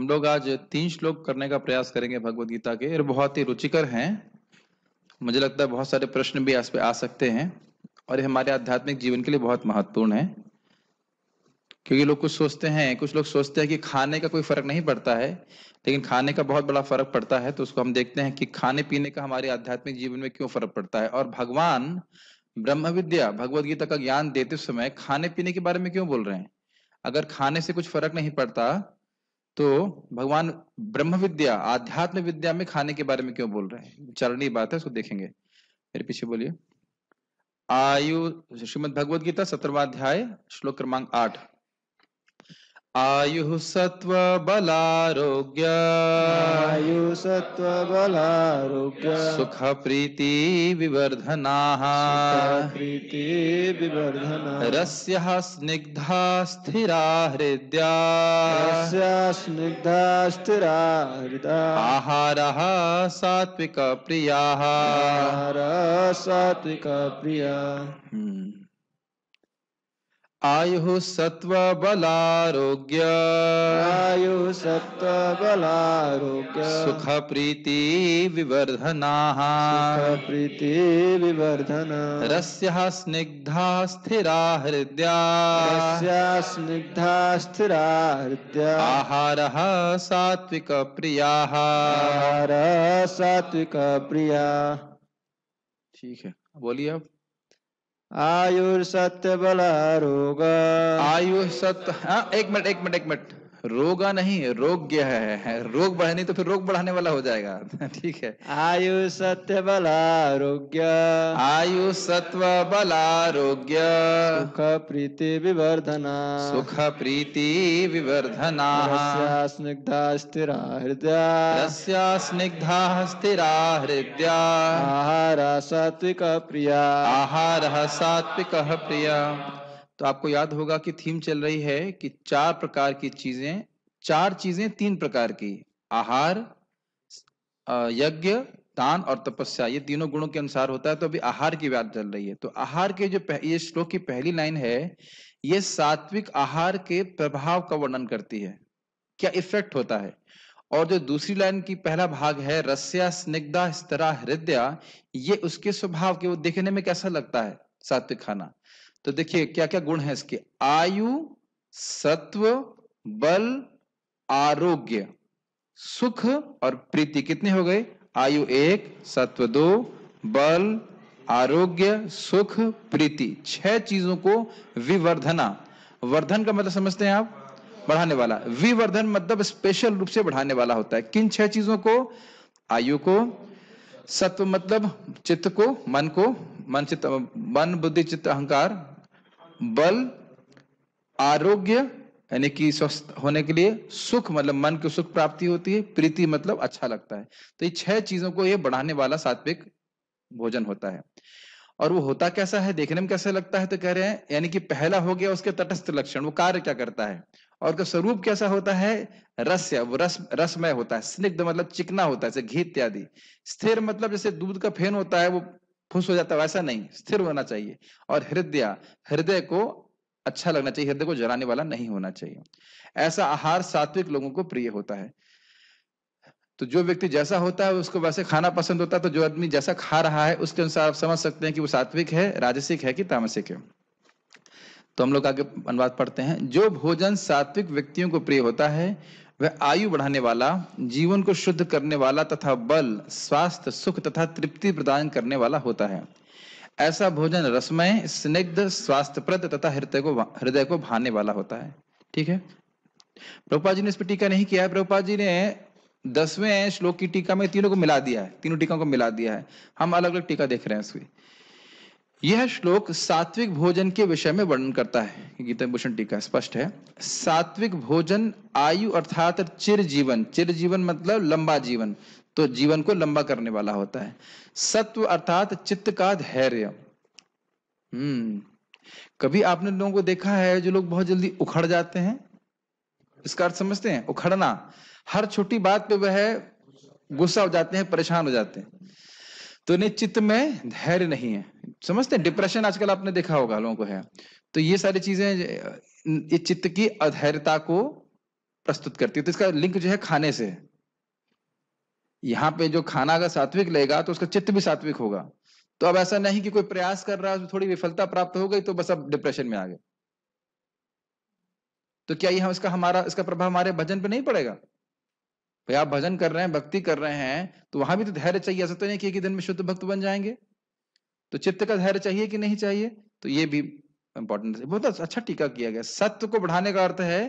हम लोग आज तीन श्लोक करने का प्रयास करेंगे भगवत गीता के और बहुत ही रुचिकर हैं मुझे लगता है बहुत सारे प्रश्न भी इस पे आ सकते हैं और ये हमारे आध्यात्मिक जीवन के लिए बहुत महत्वपूर्ण है क्योंकि लोग कुछ सोचते हैं कुछ लोग सोचते हैं कि खाने का कोई फर्क नहीं पड़ता है लेकिन खाने का बहुत बड़ा फर्क पड़ता है तो उसको हम देखते हैं कि खाने पीने का हमारे आध्यात्मिक जीवन में क्यों फर्क पड़ता है और भगवान ब्रह्म विद्या भगवदगीता गीता का ज्ञान देते समय खाने पीने के बारे में क्यों बोल रहे हैं अगर खाने से कुछ फर्क नहीं पड़ता तो भगवान ब्रह्म विद्या आध्यात्म विद्या में खाने के बारे में क्यों बोल रहे हैं चरणी बात है उसको देखेंगे मेरे पीछे बोलिए आयु श्रीमद भगवद गीता श्लोक क्रमांक आठ आयु सत्व बलारोग्य आयु सत्व बलारोग्य सुख प्रीति विवर्धना प्रीति विवर्धना रस्य स्निग्धा स्थिरा हृदया स्निग्धा स्थिरा हृदय आहार सात्विक प्रिया आहार सात्विक प्रिया हम्म। आयु सत्व बलारोग्य आयु सत्व बलारोग्य सुख प्रीति विवर्धना प्रीति विवर्धन रस्या स्निग्धा स्थिरा हृदया स्निग्धा स्थिरा हृदया आहार सात्विक प्रिया सात्विक प्रिया ठीक है बोलिए आप आयुर्सत्य बलारोग आयु सत्य हाँ एक मिनट एक मिनट एक मिनट रोगा नहीं रोग्य है, है रोग बढ़े नहीं तो फिर रोग बढ़ाने वाला हो जाएगा ठीक है आयु सत्य बला रोग्य आयु सत्व बला रोग्य सुख प्रीति विवर्धना सुख प्रीति विवर्धना स्निग्धा स्थिर हृदय स्निग्धा स्थिर हृदय आहार सात्विक प्रिया आहार सात्विक प्रिया तो आपको याद होगा कि थीम चल रही है कि चार प्रकार की चीजें चार चीजें तीन प्रकार की आहार यज्ञ दान और तपस्या ये तीनों गुणों के अनुसार होता है तो अभी आहार की बात चल रही है तो आहार के जो पह, ये श्लोक की पहली लाइन है ये सात्विक आहार के प्रभाव का वर्णन करती है क्या इफेक्ट होता है और जो दूसरी लाइन की पहला भाग है रस्या स्निग्धा स्तरा हृदय ये उसके स्वभाव के वो देखने में कैसा लगता है सात्विक खाना तो देखिए क्या क्या गुण है इसके आयु सत्व बल आरोग्य सुख और प्रीति कितने हो गए आयु एक सत्व दो बल आरोग्य सुख प्रीति छह चीजों को विवर्धना वर्धन का मतलब समझते हैं आप बढ़ाने वाला विवर्धन मतलब स्पेशल रूप से बढ़ाने वाला होता है किन छह चीजों को आयु को सत्व मतलब चित्त को मन को मन चित्त मन बुद्धि चित्त अहंकार बल आरोग्य यानी कि स्वस्थ होने के लिए सुख मतलब मन की सुख प्राप्ति होती है प्रीति मतलब अच्छा लगता है तो ये छह चीजों को ये बढ़ाने वाला सात्विक भोजन होता है और वो होता कैसा है देखने में कैसा लगता है तो कह रहे हैं यानी कि पहला हो गया उसके तटस्थ लक्षण वो कार्य क्या करता है और उसका स्वरूप कैसा होता है रस्य वो रस रसमय होता है स्निग्ध मतलब चिकना होता है जैसे घी इत्यादि स्थिर मतलब जैसे दूध का फेन होता है वो खुश हो जाता है वैसा नहीं स्थिर होना चाहिए और हृदय हृदय को अच्छा लगना चाहिए हृदय को जलाने वाला नहीं होना चाहिए ऐसा आहार सात्विक लोगों को प्रिय होता है तो जो व्यक्ति जैसा होता है उसको वैसे खाना पसंद होता है तो जो आदमी जैसा खा रहा है उसके अनुसार आप समझ सकते हैं कि वो सात्विक है राजसिक है कि तामसिक है तो हम लोग आगे अनुवाद पढ़ते हैं जो भोजन सात्विक व्यक्तियों को प्रिय होता है वह आयु बढ़ाने वाला जीवन को शुद्ध करने वाला तथा बल स्वास्थ्य सुख तथा तृप्ति प्रदान करने वाला होता है ऐसा भोजन रसमय स्निग्ध स्वास्थ्यप्रद तथा हृदय को हृदय को भाने वाला होता है ठीक है प्रभुपा जी ने इस पर टीका नहीं किया है प्रभुपा जी ने दसवें श्लोक की टीका में तीनों को मिला दिया है तीनों टीका को मिला दिया है हम अलग अलग टीका देख रहे हैं उसकी यह श्लोक सात्विक भोजन के विषय में वर्णन करता है गीता भूषण टीका स्पष्ट है सात्विक भोजन आयु अर्थात चिर जीवन चिर जीवन मतलब लंबा जीवन तो जीवन को लंबा करने वाला होता है सत्व अर्थात चित्त का धैर्य हम्म कभी आपने लोगों को देखा है जो लोग बहुत जल्दी उखड़ जाते हैं इसका अर्थ समझते हैं उखड़ना हर छोटी बात पे वह गुस्सा हो जाते हैं परेशान हो जाते हैं तो इन्हें चित्त में धैर्य नहीं है समझते हैं डिप्रेशन आजकल आपने देखा होगा लोगों को है तो ये सारी चीजें ये चित्त की अधैर्यता को प्रस्तुत करती है तो इसका लिंक जो है खाने से यहाँ पे जो खाना अगर सात्विक लेगा तो उसका चित्त भी सात्विक होगा तो अब ऐसा नहीं कि कोई प्रयास कर रहा है थोड़ी विफलता प्राप्त हो गई तो बस अब डिप्रेशन में आ गए तो क्या ये हम इसका हमारा इसका प्रभाव हमारे भजन पे नहीं पड़ेगा भाई तो आप भजन कर रहे हैं भक्ति कर रहे हैं तो वहां भी तो धैर्य चाहिए ऐसा तो नहीं कि एक ही दिन में शुद्ध भक्त बन जाएंगे तो चित्त का धैर्य चाहिए कि नहीं चाहिए तो ये भी इंपॉर्टेंट है बहुत अच्छा टीका किया गया सत्व को बढ़ाने का अर्थ है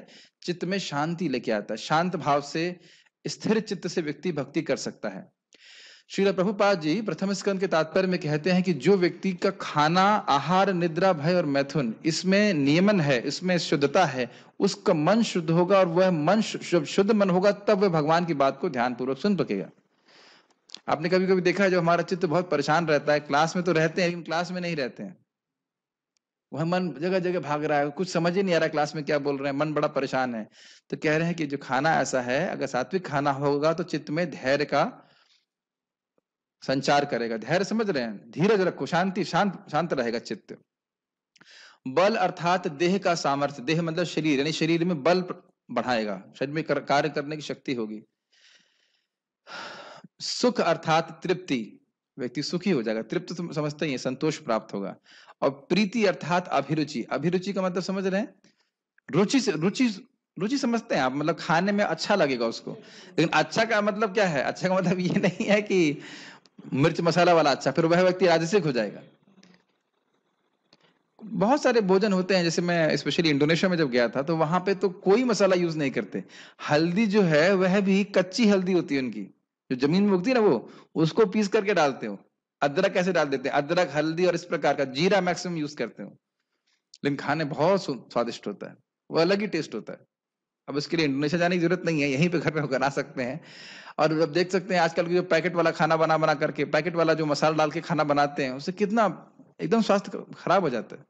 चित्त में शांति लेके आता है शांत भाव से स्थिर चित्त से व्यक्ति भक्ति कर सकता है श्री प्रभुपाद जी प्रथम स्कंद के तात्पर्य में कहते हैं कि जो व्यक्ति का खाना आहार निद्रा भय और मैथुन इसमें नियमन है इसमें शुद्धता है उसका मन शुद्ध होगा और वह मन जब शुद्ध मन होगा तब वह भगवान की बात को ध्यान पूर्वक सुन सकेगा आपने कभी कभी देखा है जो हमारा चित्त बहुत परेशान रहता है क्लास में तो रहते हैं लेकिन क्लास में नहीं रहते हैं वह मन जगह जगह भाग रहा है कुछ समझ ही नहीं आ रहा क्लास में क्या बोल रहे हैं मन बड़ा परेशान है तो कह रहे हैं कि जो खाना ऐसा है अगर सात्विक खाना होगा तो चित्त में धैर्य का संचार करेगा धैर्य समझ रहे हैं धीरज रखो शांति शांत शांत रहेगा चित्त बल अर्थात देह का सामर्थ्य देह मतलब शरीर यानी शरीर में बल बढ़ाएगा शरीर में कार्य करने की शक्ति होगी सुख अर्थात तृप्ति व्यक्ति सुखी हो जाएगा तृप्त समझते ही संतोष प्राप्त होगा और प्रीति अर्थात अभिरुचि अभिरुचि का मतलब समझ रहे हैं रुचि रुचि रुचि समझते हैं आप मतलब खाने में अच्छा लगेगा उसको लेकिन अच्छा का मतलब क्या है अच्छा का मतलब ये नहीं है कि मिर्च मसाला वाला अच्छा फिर वह व्यक्ति राजसिक हो जाएगा बहुत सारे भोजन होते हैं जैसे मैं स्पेशली इंडोनेशिया में जब गया था तो वहां पे तो कोई मसाला यूज नहीं करते हल्दी जो है वह भी कच्ची हल्दी होती है उनकी जो जमीन में उगती है ना वो उसको पीस करके डालते हो अदरक कैसे डाल देते हैं अदरक हल्दी और इस प्रकार का जीरा मैक्सिमम यूज करते हो लेकिन खाने बहुत स्वादिष्ट होता है वो अलग ही टेस्ट होता है अब उसके लिए इंडोनेशिया जाने की जरूरत नहीं है यहीं पे घर में बना सकते हैं और अब देख सकते हैं आजकल जो पैकेट वाला खाना बना बना करके पैकेट वाला जो मसाला डाल के खाना बनाते हैं उससे कितना एकदम स्वास्थ्य खराब हो जाता है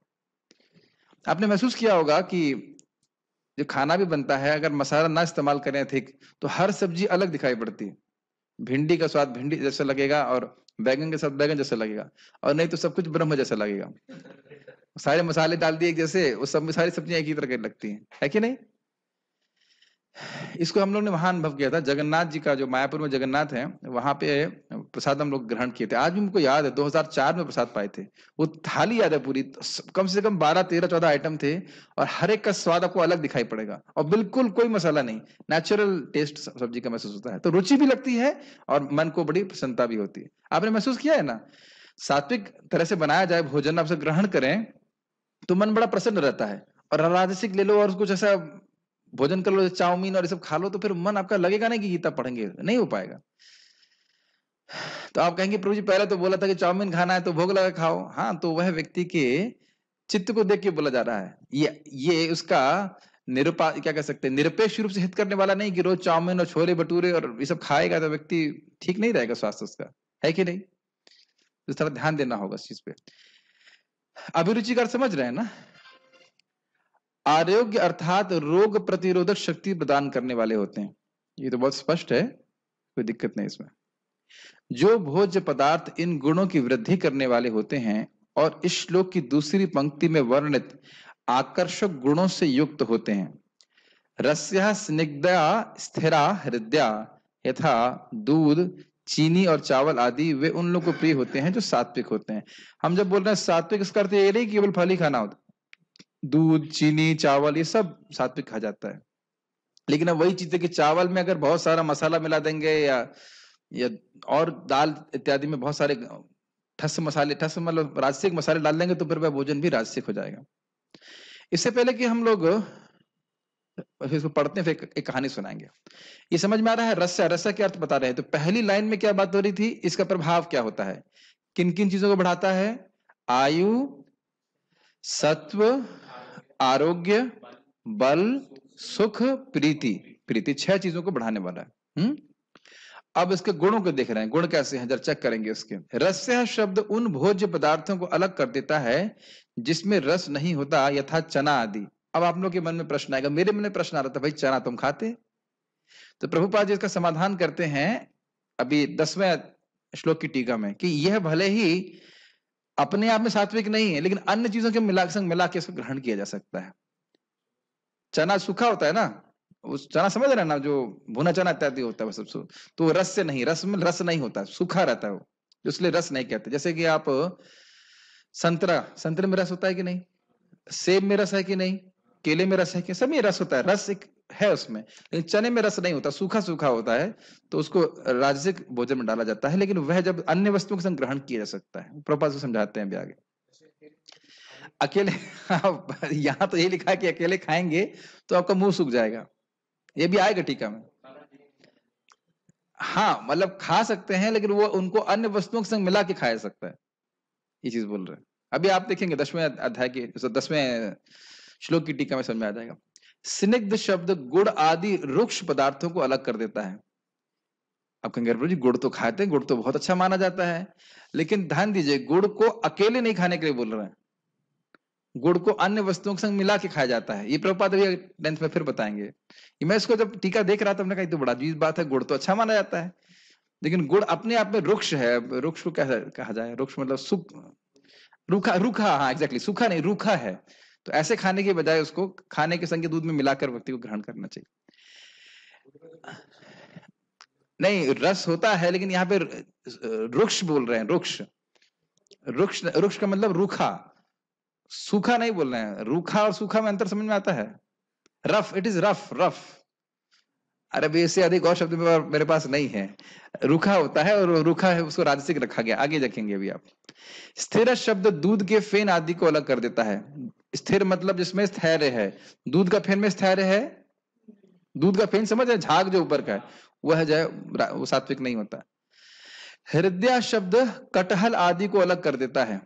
आपने महसूस किया होगा कि जो खाना भी बनता है अगर मसाला ना इस्तेमाल करें थिक तो हर सब्जी अलग दिखाई पड़ती है भिंडी का स्वाद भिंडी जैसा लगेगा और बैगन के साथ बैगन जैसा लगेगा और नहीं तो सब कुछ ब्रह्म जैसा लगेगा सारे मसाले डाल दिए एक जैसे वो सब सारी सब्जियां एक ही तरह की लगती हैं है कि नहीं इसको हम लोग ने वहां अनुभव किया था जगन्नाथ जी का जो मायापुर में जगन्नाथ है वहां पे प्रसाद हम लोग ग्रहण किए थे आज भी हमको याद है 2004 में प्रसाद पाए थे वो थाली याद है पूरी कम से कम 12 13 14 आइटम थे और हर एक का स्वाद आपको अलग दिखाई पड़ेगा और बिल्कुल कोई मसाला नहीं नेचुरल टेस्ट सब्जी का महसूस होता है तो रुचि भी लगती है और मन को बड़ी प्रसन्नता भी होती है आपने महसूस किया है ना सात्विक तरह से बनाया जाए भोजन आपसे ग्रहण करें तो मन बड़ा प्रसन्न रहता है और राजसिक ले लो और कुछ ऐसा भोजन कर लो चाउमीन और ये सब खा लो तो फिर मन आपका लगेगा नहीं कि गीता पढ़ेंगे नहीं हो पाएगा तो आप कहेंगे प्रभु जी पहले तो बोला था कि चाउमीन खाना है तो भोग लगा खाओ हाँ तो वह व्यक्ति के चित्त को देख के बोला जा रहा है ये ये उसका निरुपा क्या कह सकते हैं निरपेक्ष रूप से हित करने वाला नहीं कि रोज चाउमीन और छोले भटूरे और ये सब खाएगा तो व्यक्ति ठीक नहीं रहेगा स्वास्थ्य उसका है कि नहीं तो थोड़ा ध्यान देना होगा इस चीज पे अभिरुचि कर समझ रहे हैं ना आरोग्य अर्थात रोग प्रतिरोधक शक्ति प्रदान करने वाले होते हैं ये तो बहुत स्पष्ट है कोई दिक्कत नहीं इसमें जो भोज्य पदार्थ इन गुणों की वृद्धि करने वाले होते हैं और इस श्लोक की दूसरी पंक्ति में वर्णित आकर्षक गुणों से युक्त होते हैं रस्या स्निग्धा स्थिरा हृदया यथा दूध चीनी और चावल आदि वे उन लोगों को प्रिय होते हैं जो सात्विक होते हैं हम जब बोल रहे हैं सात्विक इसका अर्थ ये नहीं केवल फल ही खाना होता दूध चीनी चावल ये सब सात्विक खा जाता है लेकिन अब वही चीज है कि चावल में अगर बहुत सारा मसाला मिला देंगे या या और दाल इत्यादि में बहुत सारे ठस मसाले ठस मतलब राजसिक मसाले डाल देंगे तो फिर वह भोजन भी राजसिक हो जाएगा इससे पहले कि हम लोग इसको पढ़ते हैं फिर एक कहानी सुनाएंगे ये समझ में आ रहा है रस्या रस्या के अर्थ बता रहे हैं तो पहली लाइन में क्या बात हो रही थी इसका प्रभाव क्या होता है किन किन चीजों को बढ़ाता है आयु सत्व आरोग्य बल सुख प्रीति प्रीति छह चीजों को बढ़ाने वाला है हुँ? हम्म? अब इसके गुणों को देख रहे हैं गुण कैसे हैं जरा चेक करेंगे इसके रस्य शब्द उन भोज्य पदार्थों को अलग कर देता है जिसमें रस नहीं होता यथा चना आदि अब आप लोग के मन में प्रश्न आएगा मेरे मन में प्रश्न आ रहा था भाई चना तुम खाते तो प्रभुपाद जी इसका समाधान करते हैं अभी दसवें श्लोक की टीका में कि यह भले ही अपने आप में सात्विक नहीं है लेकिन अन्य चीजों के मिला संग मिला के इसको ग्रहण किया जा सकता है चना सूखा होता है ना उस चना समझ रहे ना जो भुना चना इत्यादि होता है सबसे तो रस से नहीं रस में रस नहीं होता सूखा रहता है वो इसलिए रस नहीं कहते जैसे कि आप संतरा संतरे में रस होता है कि नहीं सेब में रस है कि नहीं केले में रस है कि सब में रस होता है रस एक है उसमें लेकिन चने में रस नहीं होता सूखा सूखा होता है तो उसको राजसिक भोजन में डाला जाता है लेकिन वह जब अन्य वस्तुओं के संग्रहण किया जा सकता है प्रभा को समझाते हैं आगे अकेले यहाँ तो ये लिखा कि अकेले खाएंगे तो आपका मुंह सूख जाएगा ये भी आएगा टीका में हाँ मतलब खा सकते हैं लेकिन वो उनको अन्य वस्तुओं के संग मिला के खाया सकता है ये चीज बोल रहे हैं अभी आप देखेंगे दसवें अध्याय की दसवें श्लोक की टीका में समझ में आ जाएगा स्निग्ध शब्द गुड़ आदि रुक्ष पदार्थों को अलग कर देता है आप कहेंगे प्रभु जी गुड़ तो खाते गुड़ तो बहुत अच्छा माना जाता है लेकिन ध्यान दीजिए गुड़ को अकेले नहीं खाने के लिए बोल रहे हैं गुड़ को अन्य वस्तुओं के संग मिला के खाया जाता है ये प्रभुपाद अभी टेंथ में फिर बताएंगे मैं इसको जब टीका देख रहा था हमने कहा तो बड़ा अजीब बात है गुड़ तो अच्छा माना जाता है लेकिन गुड़ अपने आप में रुक्ष है रुक्ष को कहा जाए रुक्ष मतलब सुख रूखा रूखा हाँ एग्जैक्टली सूखा नहीं रूखा है तो ऐसे खाने के बजाय उसको खाने के संग दूध में मिलाकर व्यक्ति को ग्रहण करना चाहिए नहीं रस होता है लेकिन यहाँ पे रुक्ष बोल रहे हैं रुक्ष रुक्ष रुक्ष का मतलब रूखा सूखा नहीं बोल रहे हैं रूखा और सूखा में अंतर समझ में आता है rough it is rough rough अरबी से अधिक और शब्द मेरे पास नहीं है रूखा होता है और रूखा है उसको राजसिक रखा गया आगे देखेंगे अभी आप स्थिर शब्द दूध के फेन आदि को अलग कर देता है स्थिर मतलब जिसमें स्थैर्य है दूध का फेन में स्थैर्य है दूध का फेन समझ है झाग जो ऊपर का है वह जो है सात्विक नहीं होता हृदय शब्द कटहल आदि को अलग कर देता है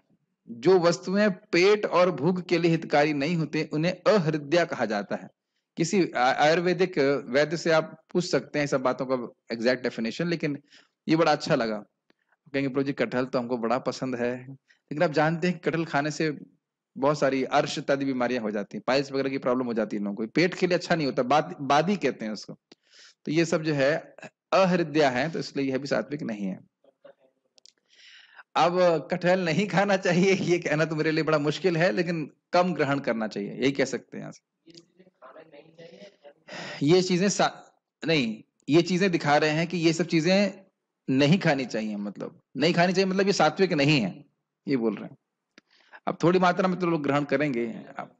जो वस्तुएं पेट और भूख के लिए हितकारी नहीं होते उन्हें अहृदय कहा जाता है किसी आयुर्वेदिक वैद्य से आप पूछ सकते हैं सब बातों का एग्जैक्ट डेफिनेशन लेकिन ये बड़ा अच्छा लगा कहेंगे प्रभु जी कटहल तो हमको बड़ा पसंद है लेकिन आप जानते हैं कटहल खाने से बहुत सारी अर्श इत्यादि बीमारियां हो जाती हैं पाइल्स वगैरह की प्रॉब्लम हो जाती है लोगों को पेट के लिए अच्छा नहीं होता बाद, बादी कहते हैं उसको तो ये सब जो है अहृदय है तो इसलिए यह भी सात्विक नहीं है अब कटहल नहीं खाना चाहिए ये कहना तो मेरे लिए बड़ा मुश्किल है लेकिन कम ग्रहण करना चाहिए यही कह सकते हैं यहाँ से ये चीजें नहीं ये चीजें दिखा रहे हैं कि ये सब चीजें नहीं खानी चाहिए मतलब नहीं खानी चाहिए मतलब ये सात्विक नहीं है ये बोल रहे हैं अब थोड़ी मात्रा में तो लोग ग्रहण करेंगे आप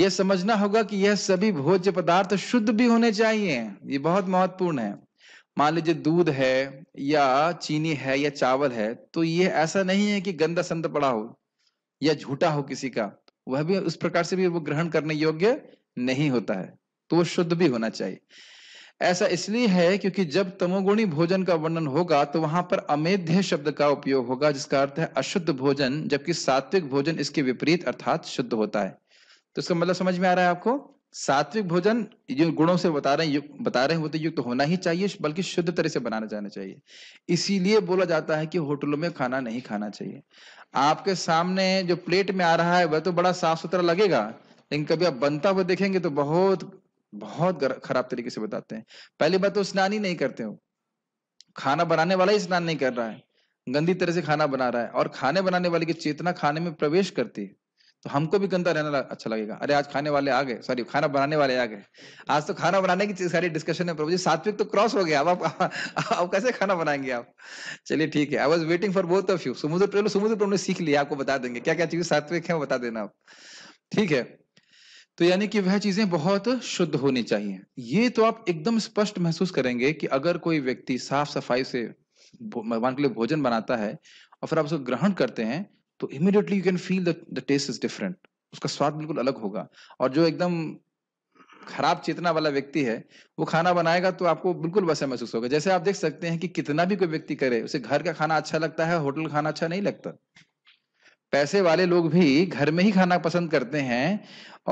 यह समझना होगा कि यह सभी भोज्य पदार्थ शुद्ध भी होने चाहिए ये बहुत महत्वपूर्ण है मान लीजिए दूध है या चीनी है या चावल है तो ये ऐसा नहीं है कि गंदा संद पड़ा हो या झूठा हो किसी का वह भी उस प्रकार से भी वो ग्रहण करने योग्य नहीं होता है तो वो शुद्ध भी होना चाहिए ऐसा इसलिए है क्योंकि जब तमोगुणी भोजन का वर्णन होगा तो वहां पर अमेध्य शब्द का उपयोग होगा जिसका अर्थ है अशुद्ध भोजन जबकि सात्विक भोजन इसके विपरीत अर्थात शुद्ध होता है तो इसका मतलब समझ में आ रहा है आपको सात्विक भोजन जो गुणों से बता रहे युक्त बता रहे हैं वो तो युक्त तो होना ही चाहिए बल्कि शुद्ध तरह से बनाना जाना चाहिए इसीलिए बोला जाता है कि होटलों में खाना नहीं खाना चाहिए आपके सामने जो प्लेट में आ रहा है वह तो बड़ा साफ सुथरा लगेगा लेकिन कभी आप बनता हुआ देखेंगे तो बहुत बहुत खराब तरीके से बताते हैं पहली बात तो स्नान ही नहीं करते हो खाना बनाने वाला ही स्नान नहीं कर रहा है गंदी तरह से खाना बना रहा है और खाने बनाने वाले की चेतना खाने में प्रवेश करती है तो हमको भी गंदा रहना अच्छा लगेगा अरे आज खाने वाले आ गए सॉरी खाना बनाने वाले आ गए आज तो खाना बनाने की सारी डिस्कशन है प्रभु जी सात्विक तो क्रॉस हो गया अब आप, अब कैसे खाना बनाएंगे आप चलिए ठीक है I was waiting for both of you समुद्र ने सीख लिया आपको बता देंगे क्या क्या चीज सात्विक है वो बता देना आप ठीक है तो यानी कि वह चीजें बहुत शुद्ध होनी चाहिए ये तो आप एकदम स्पष्ट महसूस करेंगे कि अगर कोई व्यक्ति साफ सफाई से भगवान के लिए भोजन बनाता है और फिर आप उसको ग्रहण करते हैं तो immediately you can feel the taste is different उसका स्वाद बिल्कुल अलग होगा और जो एकदम खराब चेतना वाला व्यक्ति है वो खाना बनाएगा तो आपको बिल्कुल वैसा महसूस होगा जैसे आप देख सकते हैं कि कितना भी कोई व्यक्ति करे उसे घर का खाना अच्छा लगता है होटल खाना अच्छा नहीं लगता पैसे वाले लोग भी घर में ही खाना पसंद करते हैं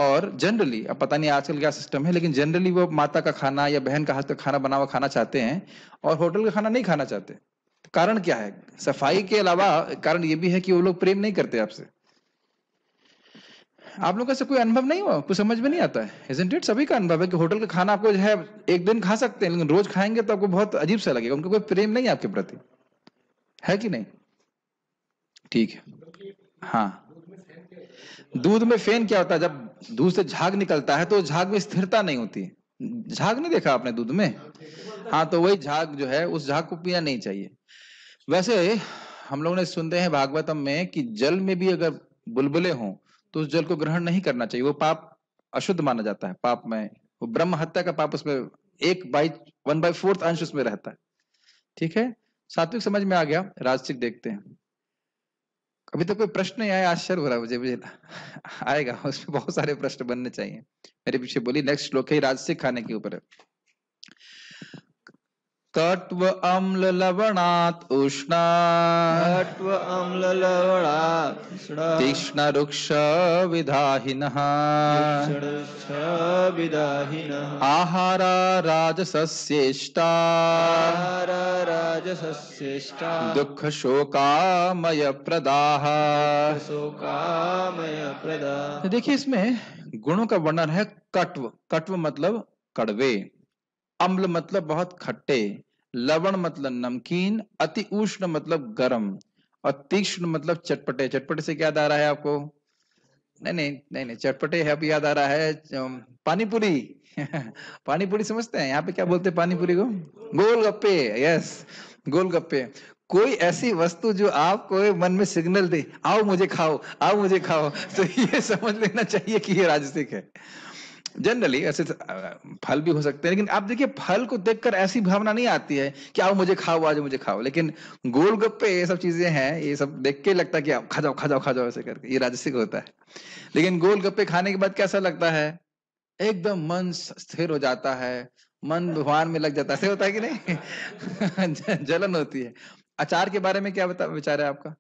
और जनरली अब पता नहीं आजकल क्या सिस्टम है लेकिन जनरली वो माता का खाना या बहन का हाथ का खाना बना हुआ खाना चाहते हैं और होटल का खाना नहीं खाना चाहते कारण क्या है सफाई के अलावा कारण ये भी है कि वो लोग प्रेम नहीं करते आपसे आप लोगों से कोई अनुभव नहीं हुआ कुछ समझ में नहीं आता है इजेंट इट सभी का अनुभव है कि होटल का खाना आपको जो है एक दिन खा सकते हैं लेकिन रोज खाएंगे तो आपको बहुत अजीब सा लगेगा उनका कोई प्रेम नहीं है आपके प्रति है कि नहीं ठीक है हाँ दूध में फेन क्या होता है जब दूध से झाग निकलता है तो झाग में स्थिरता नहीं होती झाग नहीं देखा आपने दूध में हाँ तो वही झाग जो है उस झाग को पीना नहीं चाहिए वैसे हम लोग ने सुनते हैं भागवतम में कि जल में भी अगर बुलबुले हों तो उस जल को ग्रहण नहीं करना चाहिए वो पाप अशुद्ध माना जाता है पाप में वो ब्रह्म हत्या का पाप उसमें एक बाई वन बाई फोर्थ अंश उसमें रहता है ठीक है सात्विक समझ में आ गया राजसिक देखते हैं अभी तक तो कोई प्रश्न नहीं आया आश्चर्य हो रहा मुझे मुझे आएगा उसमें बहुत सारे प्रश्न बनने चाहिए मेरे पीछे बोली नेक्स्ट श्लोक ही राजसिक खाने के ऊपर है तत्व अम्ल लवणात उष्णा तत्व अम्ल लवणात् तीक्ष्ण रुक्ष विधाहिनः विधाहिनः आहारा राजसस्येष्टा आहारा राजसस्येष्टा दुःख शोकामय प्रदाह शोकामय प्रदाह तो देखिए इसमें गुणों का वर्णन है कट्व कट्व मतलब कड़वे अम्ल मतलब बहुत खट्टे लवण मतलब नमकीन अति उष्ण मतलब गर्म और तीक्ष्ण मतलब चटपटे चटपटे से क्या आ रहा है आपको नहीं नहीं नहीं नहीं चटपटे है अब याद आ रहा है पानीपुरी पानीपुरी समझते हैं यहाँ पे क्या बोलते हैं पानीपुरी को गोलगप्पे यस गोलगप्पे कोई ऐसी वस्तु जो आपको मन में सिग्नल दे आओ मुझे खाओ आओ मुझे खाओ तो ये समझ लेना चाहिए कि ये राजसिक है जनरली ऐसे तो, फल भी हो सकते हैं लेकिन आप देखिए फल को देखकर ऐसी भावना नहीं आती है कि आओ मुझे खाओ आज मुझे खाओ लेकिन गोलगप्पे ये सब चीजें हैं ये सब देख के लगता है कि खा जाओ खा जाओ खा जाओ ऐसे करके ये राजसिक होता है लेकिन गोलगप्पे खाने के बाद कैसा लगता है एकदम मन स्थिर हो जाता है मन भगवान में लग जाता है ऐसे होता है कि नहीं जलन होती है अचार के बारे में क्या बता विचार है आपका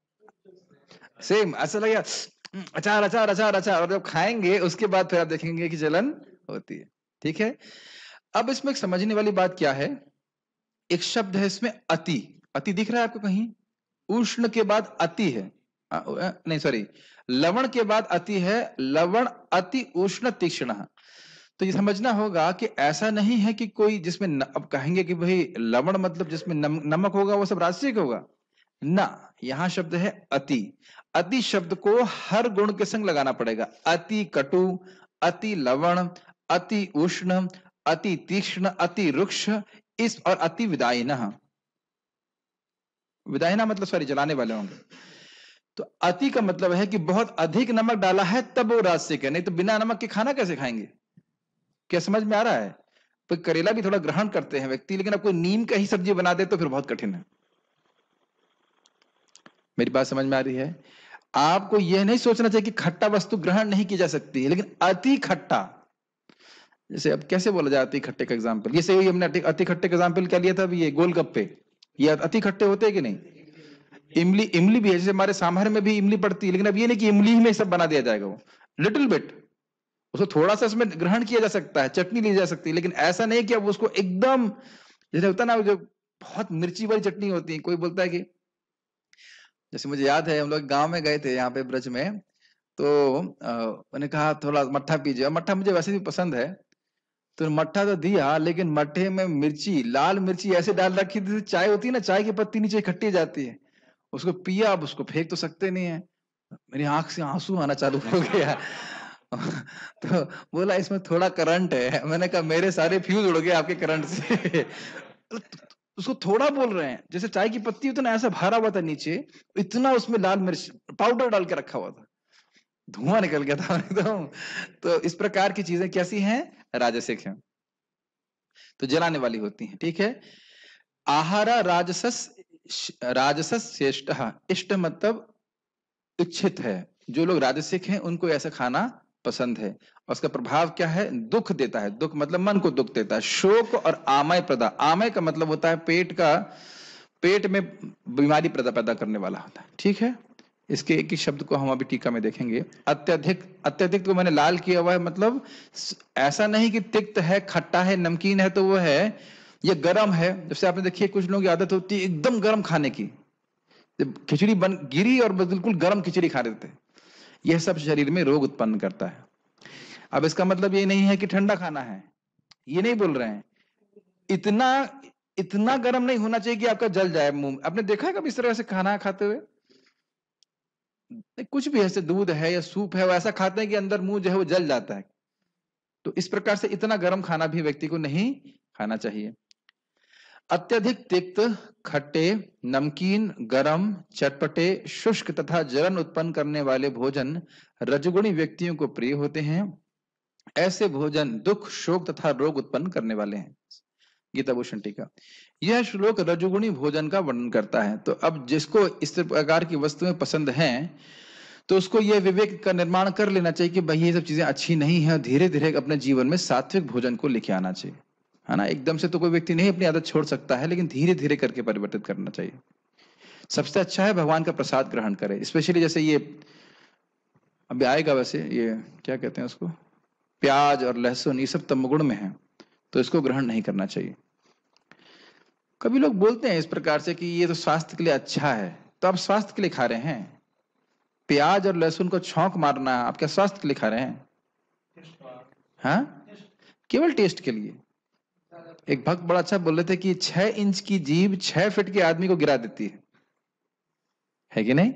सेम ऐसा लगे अचार अचार अचार अचार और जब खाएंगे उसके बाद फिर आप देखेंगे कि जलन होती है ठीक है अब इसमें समझने वाली बात क्या है एक शब्द है इसमें अति अति दिख रहा है आपको कहीं उष्ण के बाद अति है आ, नहीं सॉरी लवण के बाद अति है लवण अति उष्ण तीक्ष्ण तो ये समझना होगा कि ऐसा नहीं है कि कोई जिसमें न, अब कहेंगे कि भाई लवण मतलब जिसमें नम, नमक होगा वो सब राशिक होगा ना यहाँ शब्द है अति अति शब्द को हर गुण के संग लगाना पड़ेगा अति कटु अति लवण अति उष्ण अति तीक्ष्ण अति रुक्ष इस और अति विदायना विदायना मतलब सॉरी जलाने वाले होंगे तो अति का मतलब है कि बहुत अधिक नमक डाला है तब वो रास्ते है नहीं तो बिना नमक के खाना कैसे खाएंगे क्या समझ में आ रहा है तो करेला भी थोड़ा ग्रहण करते हैं व्यक्ति लेकिन अब कोई नीम का ही सब्जी बना दे तो फिर बहुत कठिन है मेरी बात समझ में आ रही है आपको यह नहीं सोचना चाहिए कि खट्टा वस्तु ग्रहण नहीं की जा सकती है लेकिन अति खट्टा जैसे अब कैसे बोला जाए अति खट्टे का एग्जाम्पल ये सही हमने अति खट्टे का एग्जाम्पल क्या लिया था अभी ये गोलगप्पे ये अति खट्टे होते हैं कि नहीं इमली इमली भी है जैसे हमारे सांभर में भी इमली पड़ती है लेकिन अब ये नहीं कि इमली ही में सब बना दिया जाएगा वो लिटिल बिट उसको थोड़ा सा इसमें ग्रहण किया जा सकता है चटनी ली जा सकती है लेकिन ऐसा नहीं कि अब उसको एकदम जैसे होता ना जो बहुत मिर्ची वाली चटनी होती है कोई बोलता है कि जैसे मुझे याद है हम लोग गांव में गए थे यहाँ पे ब्रज में तो उन्होंने कहा थोड़ा मट्ठा पीजिए और मट्ठा मुझे वैसे भी पसंद है तो मट्ठा तो दिया लेकिन मट्ठे में मिर्ची लाल मिर्ची ऐसे डाल रखी थी चाय होती है ना चाय की पत्ती नीचे इकट्ठी जाती है उसको पिया अब उसको फेंक तो सकते नहीं है मेरी आंख से आंसू आना चालू हो गया तो बोला इसमें थोड़ा करंट है मैंने कहा मेरे सारे फ्यूज उड़ गए आपके करंट से उसको थोड़ा बोल रहे हैं जैसे चाय की पत्ती उतना ऐसा भरा हुआ था नीचे इतना उसमें लाल मिर्च पाउडर डाल के रखा हुआ था धुआं निकल गया था एकदम तो इस प्रकार की चीजें कैसी हैं राजसिक हैं तो जलाने वाली होती हैं ठीक है आहारा राजसस राजसस श्रेष्ठ हाँ, इष्ट मतलब इच्छित है जो लोग राजसिक हैं उनको ऐसा खाना पसंद है उसका प्रभाव क्या है दुख देता है दुख मतलब मन को दुख देता है शोक और आमय प्रदा आमय का मतलब होता है पेट का पेट में बीमारी प्रदा पैदा करने वाला होता है ठीक है इसके एक ही शब्द को हम अभी टीका में देखेंगे अत्यधिक अत्यधिक को तो मैंने लाल किया हुआ है मतलब ऐसा नहीं कि तिक्त है खट्टा है नमकीन है तो वो है ये गर्म है जैसे आपने देखिए कुछ लोगों की आदत होती है एकदम गर्म खाने की खिचड़ी बन गिरी और बिल्कुल गर्म खिचड़ी खा रहे थे यह सब शरीर में रोग उत्पन्न करता है अब इसका मतलब ये नहीं है कि ठंडा खाना है ये नहीं बोल रहे हैं इतना इतना गर्म नहीं होना चाहिए कि आपका जल जाए मुंह आपने देखा है कभी इस तरह से खाना खाते हुए कुछ भी ऐसे दूध है या सूप है वो ऐसा खाते हैं कि अंदर मुंह जो है वो जल जाता है तो इस प्रकार से इतना गर्म खाना भी व्यक्ति को नहीं खाना चाहिए अत्यधिक तिक्त खट्टे नमकीन गरम चटपटे शुष्क तथा जलन उत्पन्न करने वाले भोजन रजगुणी व्यक्तियों को प्रिय होते हैं ऐसे भोजन दुख शोक तथा रोग उत्पन्न करने वाले हैं गीता भूषण टीका यह श्लोक रजुगुणी भोजन का वर्णन करता है तो अब जिसको इस प्रकार की वस्तुएं पसंद हैं तो उसको यह विवेक का निर्माण कर लेना चाहिए कि भाई ये सब चीजें अच्छी नहीं है धीरे धीरे अपने जीवन में सात्विक भोजन को लेके आना चाहिए है ना एकदम से तो कोई व्यक्ति नहीं अपनी आदत छोड़ सकता है लेकिन धीरे धीरे करके परिवर्तित करना चाहिए सबसे अच्छा है भगवान का प्रसाद ग्रहण करें स्पेशली जैसे ये अभी आएगा वैसे ये क्या कहते हैं उसको प्याज और लहसुन ये सब तमगुण में है तो इसको ग्रहण नहीं करना चाहिए कभी लोग बोलते हैं इस प्रकार से कि ये तो स्वास्थ्य के लिए अच्छा है तो आप स्वास्थ्य के लिए खा रहे हैं प्याज और लहसुन को छोंक मारना आप क्या स्वास्थ्य के लिए खा रहे हैं हाँ केवल टेस्ट के लिए एक भक्त बड़ा अच्छा बोल रहे थे कि छह इंच की जीव छह फिट के आदमी को गिरा देती है है कि नहीं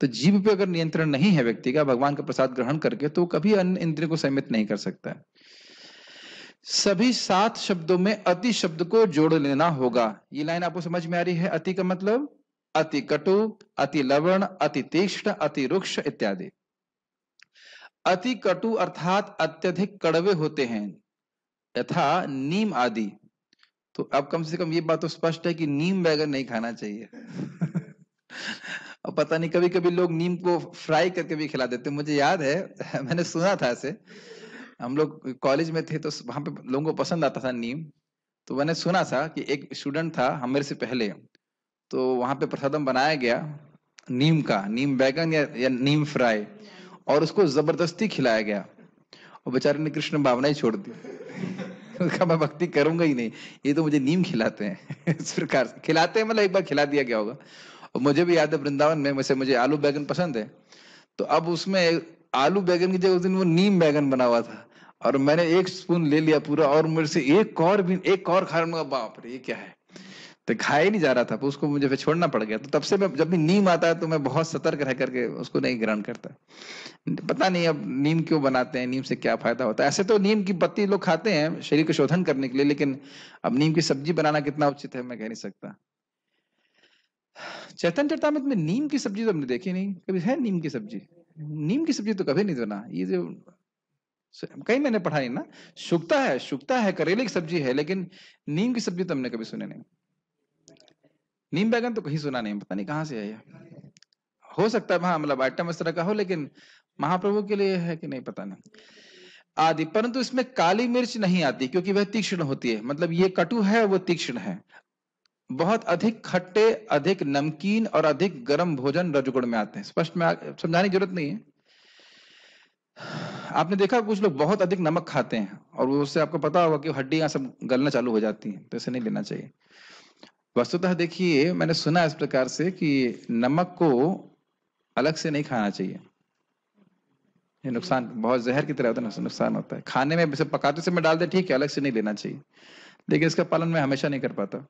तो जीव पे अगर नियंत्रण नहीं है व्यक्ति का भगवान का प्रसाद ग्रहण करके तो कभी अन्य इंद्रियों को संयमित नहीं कर सकता है सभी सात शब्दों में अति शब्द को जोड़ लेना होगा ये लाइन आपको समझ में आ रही है अति का मतलब अति कटु अति लवण अति तीक्ष्ण अति रुक्ष इत्यादि अति कटु अर्थात अत्यधिक कड़वे होते हैं यथा नीम आदि तो अब कम से कम ये बात तो स्पष्ट है कि नीम बैगन नहीं खाना चाहिए और पता नहीं कभी कभी लोग नीम को फ्राई करके भी खिला देते मुझे याद है मैंने सुना था ऐसे हम लोग कॉलेज में थे तो वहां पे लोगों को पसंद आता था नीम तो मैंने सुना था कि एक स्टूडेंट था हम मेरे से पहले तो वहां पे प्रसादम बनाया गया नीम का नीम बैगन या, या नीम फ्राई और उसको जबरदस्ती खिलाया गया और बेचारे ने कृष्ण भावना ही छोड़ दी उसका मैं भक्ति करूंगा ही नहीं ये तो मुझे नीम खिलाते हैं इस प्रकार से खिलाते हैं मतलब एक बार खिला दिया गया होगा और मुझे भी याद है वृंदावन में वैसे मुझे आलू बैगन पसंद है तो अब उसमें आलू बैगन की जगह उस दिन वो नीम बैगन बना हुआ था और मैंने एक स्पून ले लिया पूरा और मेरे से एक और भी एक और खा रहा बाप रे ये क्या है तो खाया ही नहीं जा रहा था तो उसको मुझे फिर छोड़ना पड़ गया तो तब से मैं जब भी नीम आता है तो मैं बहुत सतर्क रह करके उसको नहीं ग्रहण करता पता नहीं अब नीम क्यों बनाते हैं नीम से क्या फायदा होता है ऐसे तो नीम की पत्ती लोग खाते हैं शरीर को शोधन करने के लिए लेकिन अब नीम की सब्जी बनाना कितना उचित है मैं कह नहीं सकता चैतन चरतामृत में तो नीम की सब्जी तो हमने देखी नहीं कभी है नीम की सब्जी नीम की सब्जी तो कभी नहीं बना ये जो कहीं मैंने पढ़ा नहीं ना सुखता है सुखता है करेले की सब्जी है लेकिन नीम की सब्जी तो हमने कभी सुने नहीं नीम बैगन तो कहीं सुना नहीं पता नहीं कहाँ से है ये हो सकता है मतलब आइटम इस तरह का हो लेकिन महाप्रभु के लिए है कि नहीं पता नहीं आदि परंतु इसमें काली मिर्च नहीं आती क्योंकि वह तीक्ष्ण होती है मतलब ये कटु है वो तीक्ष्ण है बहुत अधिक खट्टे अधिक नमकीन और अधिक गर्म भोजन रजगुण में आते हैं स्पष्ट में समझाने की जरूरत नहीं है आपने देखा कुछ लोग बहुत अधिक नमक खाते हैं और उससे आपको पता होगा कि हड्डियां सब गलना चालू हो जाती हैं तो ऐसे नहीं लेना चाहिए वस्तुतः देखिए मैंने सुना इस प्रकार से कि नमक को अलग से नहीं खाना चाहिए ये नुकसान बहुत जहर की तरह होता है नुकसान होता है खाने में पकाते समय डाल दे ठीक है अलग से नहीं लेना चाहिए लेकिन इसका पालन मैं हमेशा नहीं कर पाता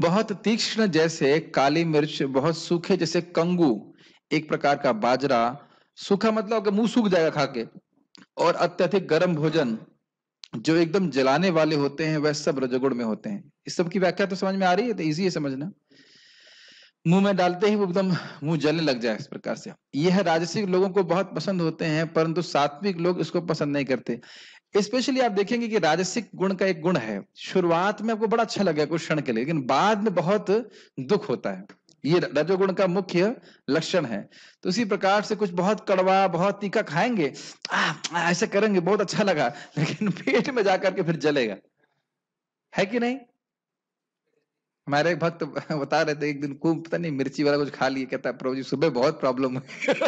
बहुत तीक्ष्ण जैसे काली मिर्च बहुत सूखे जैसे कंगू एक प्रकार का बाजरा सूखा मतलब मुंह सूख जाएगा खाके और अत्यधिक गर्म भोजन जो एकदम जलाने वाले होते हैं वह सब रजोगुण में होते हैं इस सब की व्याख्या तो समझ में आ रही है तो इजी है समझना मुंह में डालते ही वो एकदम मुंह जलने लग जाए इस प्रकार से यह राजसिक लोगों को बहुत पसंद होते हैं परंतु सात्विक लोग इसको पसंद नहीं करते स्पेशली आप देखेंगे कि राजसिक गुण का एक गुण है शुरुआत में आपको बड़ा अच्छा लगेगा कुछ क्षण के लिए लेकिन बाद में बहुत दुख होता है ये रजोगुण का मुख्य लक्षण है तो इसी प्रकार से कुछ बहुत कड़वा बहुत तीखा खाएंगे आ, ऐसे करेंगे बहुत अच्छा लगा लेकिन पेट में जाकर के फिर जलेगा है कि नहीं हमारे एक भक्त बता रहे थे एक दिन कुंभ पता नहीं मिर्ची वाला कुछ खा लिए कहता है प्रभु जी सुबह बहुत प्रॉब्लम हुई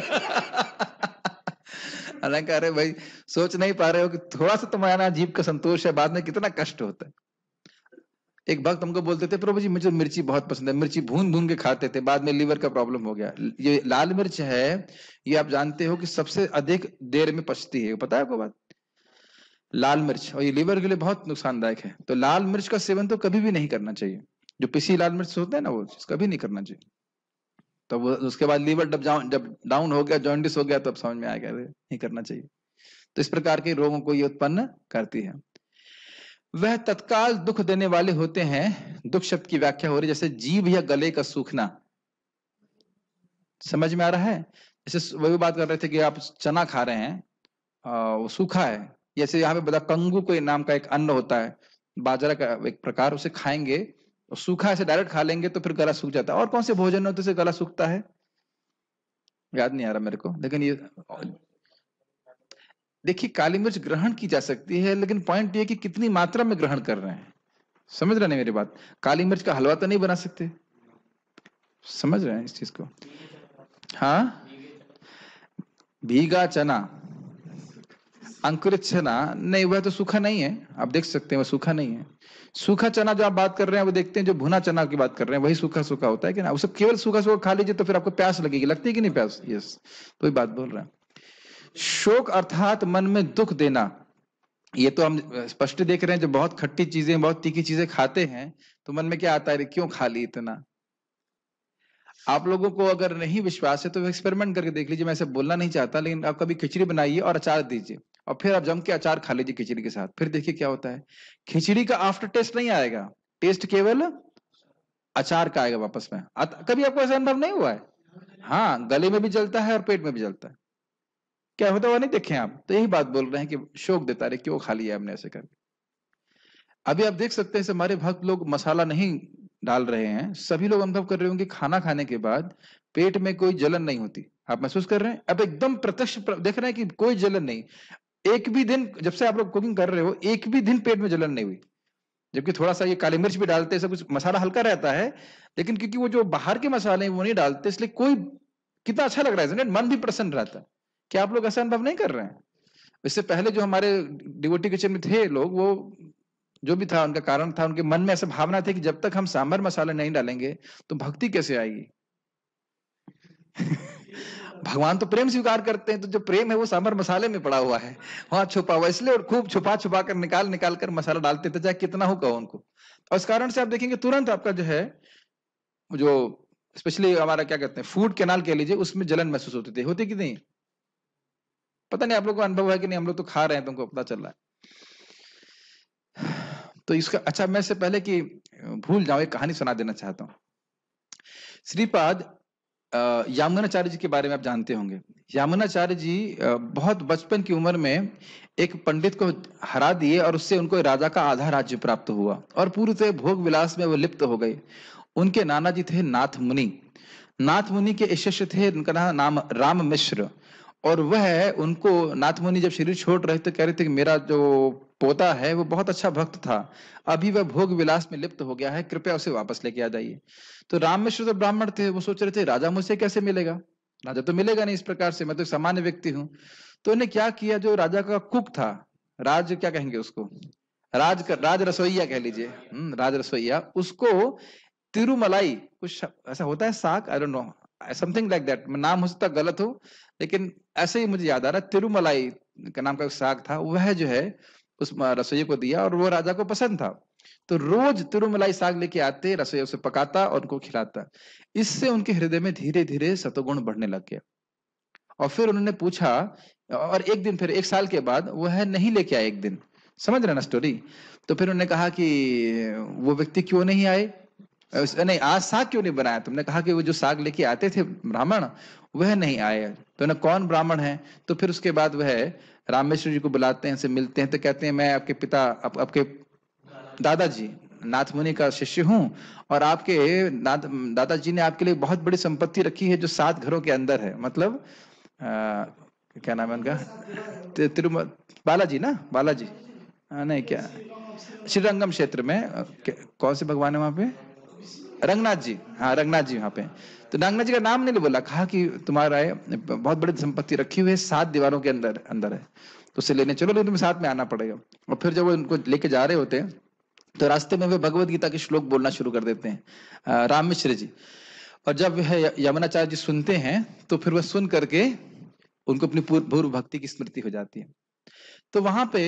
हालांकि अरे भाई सोच नहीं पा रहे हो कि थोड़ा सा तुम्हारा तो जीव का संतोष है बाद में कितना कष्ट होता है एक भक्त हमको बोलते थे प्रभु जी मुझे मिर्ची बहुत पसंद है मिर्ची भून भून के खाते थे बाद में लीवर का प्रॉब्लम हो गया ये लाल मिर्च है ये आप जानते हो कि सबसे अधिक देर में पचती है पता है आपको बात लाल मिर्च और ये लीवर के लिए बहुत नुकसानदायक है तो लाल मिर्च का सेवन तो कभी भी नहीं करना चाहिए जो पीसी मिर्च होता है ना वो उसका कभी नहीं करना चाहिए तब तो उसके बाद लीवर जब जब डाउन हो गया जॉइंटिस हो गया तब समझ में आ गया नहीं करना चाहिए तो इस प्रकार के रोगों को ये उत्पन्न करती है वह तत्काल दुख देने वाले होते हैं दुख शब्द की व्याख्या हो रही जैसे जीव या गले का सूखना समझ में आ रहा है जैसे वही बात कर रहे थे कि आप चना खा रहे हैं वो सूखा है जैसे यहाँ पे बता कंगू के नाम का एक अन्न होता है बाजरा का एक प्रकार उसे खाएंगे और सूखा ऐसे डायरेक्ट खा लेंगे तो फिर गला सूख जाता है और कौन से भोजन होते तो से गला सूखता है याद नहीं आ रहा मेरे को लेकिन ये देखिए काली मिर्च ग्रहण की जा सकती है लेकिन पॉइंट ये कि कितनी मात्रा में ग्रहण कर रहे हैं समझ रहे नहीं मेरी बात काली मिर्च का हलवा तो नहीं बना सकते समझ रहे हैं इस चीज को हाँ भीगा चना अंकुरित चना नहीं वह तो सूखा नहीं है आप देख सकते हैं वह सूखा नहीं है सूखा चना जो आप बात कर रहे हैं वो देखते हैं जो भुना चना की बात कर रहे हैं वही सूखा सूखा होता है कि ना वो सब केवल सूखा सूखा खा लीजिए तो फिर आपको प्यास लगेगी लगती है कि नहीं प्यास यस तो ये बात बोल रहे हैं शोक अर्थात मन में दुख देना ये तो हम स्पष्ट देख रहे हैं जो बहुत खट्टी चीजें बहुत तीखी चीजें खाते हैं तो मन में क्या आता है क्यों खा ली इतना आप लोगों को अगर नहीं विश्वास है तो एक्सपेरिमेंट करके देख लीजिए मैं ऐसे बोलना नहीं चाहता लेकिन आप कभी खिचड़ी बनाइए और अचार दीजिए और फिर आप जम के अचार खा लीजिए खिचड़ी के साथ फिर देखिए क्या होता है खिचड़ी का आफ्टर टेस्ट नहीं आएगा टेस्ट केवल अचार का आएगा वापस में कभी आपको ऐसा अनुभव नहीं हुआ है हाँ गले में भी जलता है और पेट में भी जलता है क्या होता हुआ नहीं देखे आप तो यही बात बोल रहे हैं कि शोक देता रहे क्यों खा लिया हमने ऐसे कर अभी आप देख सकते हैं हमारे भक्त लोग मसाला नहीं डाल रहे हैं सभी लोग अनुभव कर रहे होंगे खाना खाने के बाद पेट में कोई जलन नहीं होती आप महसूस कर रहे हैं अब एकदम प्रत्यक्ष देख रहे हैं कि कोई जलन नहीं एक भी दिन जब से आप लोग कुकिंग कर रहे हो एक भी दिन पेट में जलन नहीं हुई जबकि थोड़ा सा ये काली मिर्च भी डालते हैं कुछ मसाला हल्का रहता है लेकिन क्योंकि वो जो बाहर के मसाले हैं वो नहीं डालते इसलिए कोई कितना अच्छा लग रहा है मन भी प्रसन्न रहता है क्या आप लोग ऐसा अनुभव नहीं कर रहे हैं इससे पहले जो हमारे डिवोटी किचन में थे लोग वो जो भी था उनका कारण था उनके मन में ऐसा भावना थी कि जब तक हम सांबर मसाले नहीं डालेंगे तो भक्ति कैसे आएगी भगवान तो प्रेम स्वीकार करते हैं तो जो प्रेम है वो सांभर मसाले में पड़ा हुआ है वहां छुपा हुआ इसलिए और खूब छुपा छुपा कर निकाल निकाल कर मसाला डालते थे चाहे कितना हो कहो उनको और इस कारण से आप देखेंगे तुरंत आपका जो है जो स्पेशली हमारा क्या कहते हैं फूड कैनाल कह लीजिए उसमें जलन महसूस होती थी होती कि नहीं पता नहीं आप लोग को अनुभव है कि नहीं हम लोग तो खा रहे हैं तुमको पता चल रहा है तो इसका अच्छा मैं इससे पहले कि भूल जाऊं एक कहानी सुना देना चाहता हूं श्रीपाद यामुनाचार्य जी के बारे में आप जानते होंगे यामुनाचार्य जी बहुत बचपन की उम्र में एक पंडित को हरा दिए और उससे उनको राजा का आधा राज्य प्राप्त हुआ और पूरे भोग विलास में वो लिप्त हो गए उनके नाना जी थे नाथ मुनि नाथ मुनि के शिष्य थे उनका नाम राम मिश्र और वह उनको नाथ मुनि जब शरीर छोड़ रहे तो कह रहे थे कि मेरा जो पोता है वो बहुत अच्छा भक्त था अभी वह भोग विलास में लिप्त हो गया है कृपया उसे वापस लेके आ जाइए तो राम मिश्र तो ब्राह्मण थे वो सोच रहे थे राजा मुझसे कैसे मिलेगा राजा तो मिलेगा नहीं इस प्रकार से मैं तो सामान्य व्यक्ति हूँ तो उन्हें क्या किया जो राजा का कुक था राज क्या कहेंगे उसको राज कर, राज रसोईया कह लीजिए हम्म, राज रसोईया उसको तिरुमलाई कुछ ऐसा होता है साग I don't know something like that नाम हो सकता गलत हो लेकिन ऐसे ही मुझे याद आ रहा है तिरुमलाई का नाम का साग था वह जो है उस रसोई को दिया और वो राजा को पसंद था तो रोज तिरुमलाई साग लेके आते रसोई उसे पकाता और उनको खिलाता इससे उनके हृदय में धीरे धीरे सतोगुण बढ़ने लग गया और फिर उन्होंने पूछा और एक दिन फिर एक साल के बाद वह नहीं लेके आए एक दिन समझ रहे ना स्टोरी तो फिर उन्होंने कहा कि वो व्यक्ति क्यों नहीं आए नहीं आज साग क्यों नहीं बनाया तुमने कहा कि वो जो साग लेके आते थे ब्राह्मण वह नहीं आए तो ना कौन ब्राह्मण है तो फिर उसके बाद वह रामेश्वर जी को बुलाते हैं से मिलते हैं तो कहते हैं मैं आपके पिता आप, आपके दादाजी नाथ मुनि का शिष्य हूँ और आपके दादाजी ने आपके लिए बहुत बड़ी संपत्ति रखी है जो सात घरों के अंदर है मतलब आ, क्या नाम है उनका तिरुम बालाजी ना बालाजी नहीं क्या श्रीरंगम क्षेत्र में कौन से भगवान है वहां पे रंगनाथ जी हाँ रंगनाथ जी वहां पे तो रंगनाथ जी का नाम नहीं बोला कहा कि तुम्हारा है बहुत बड़ी संपत्ति रखी हुई है सात दीवारों के अंदर अंदर है तो उसे लेने चलो लेकिन तुम्हें साथ में आना पड़ेगा और फिर जब वो उनको लेके जा रहे होते हैं तो रास्ते में वे भगवत गीता के श्लोक बोलना शुरू कर देते हैं राम मिश्र जी और जब वह यमुनाचार्य जी सुनते हैं तो फिर वह सुन करके उनको अपनी पूर्व भक्ति की स्मृति हो जाती है तो वहां पे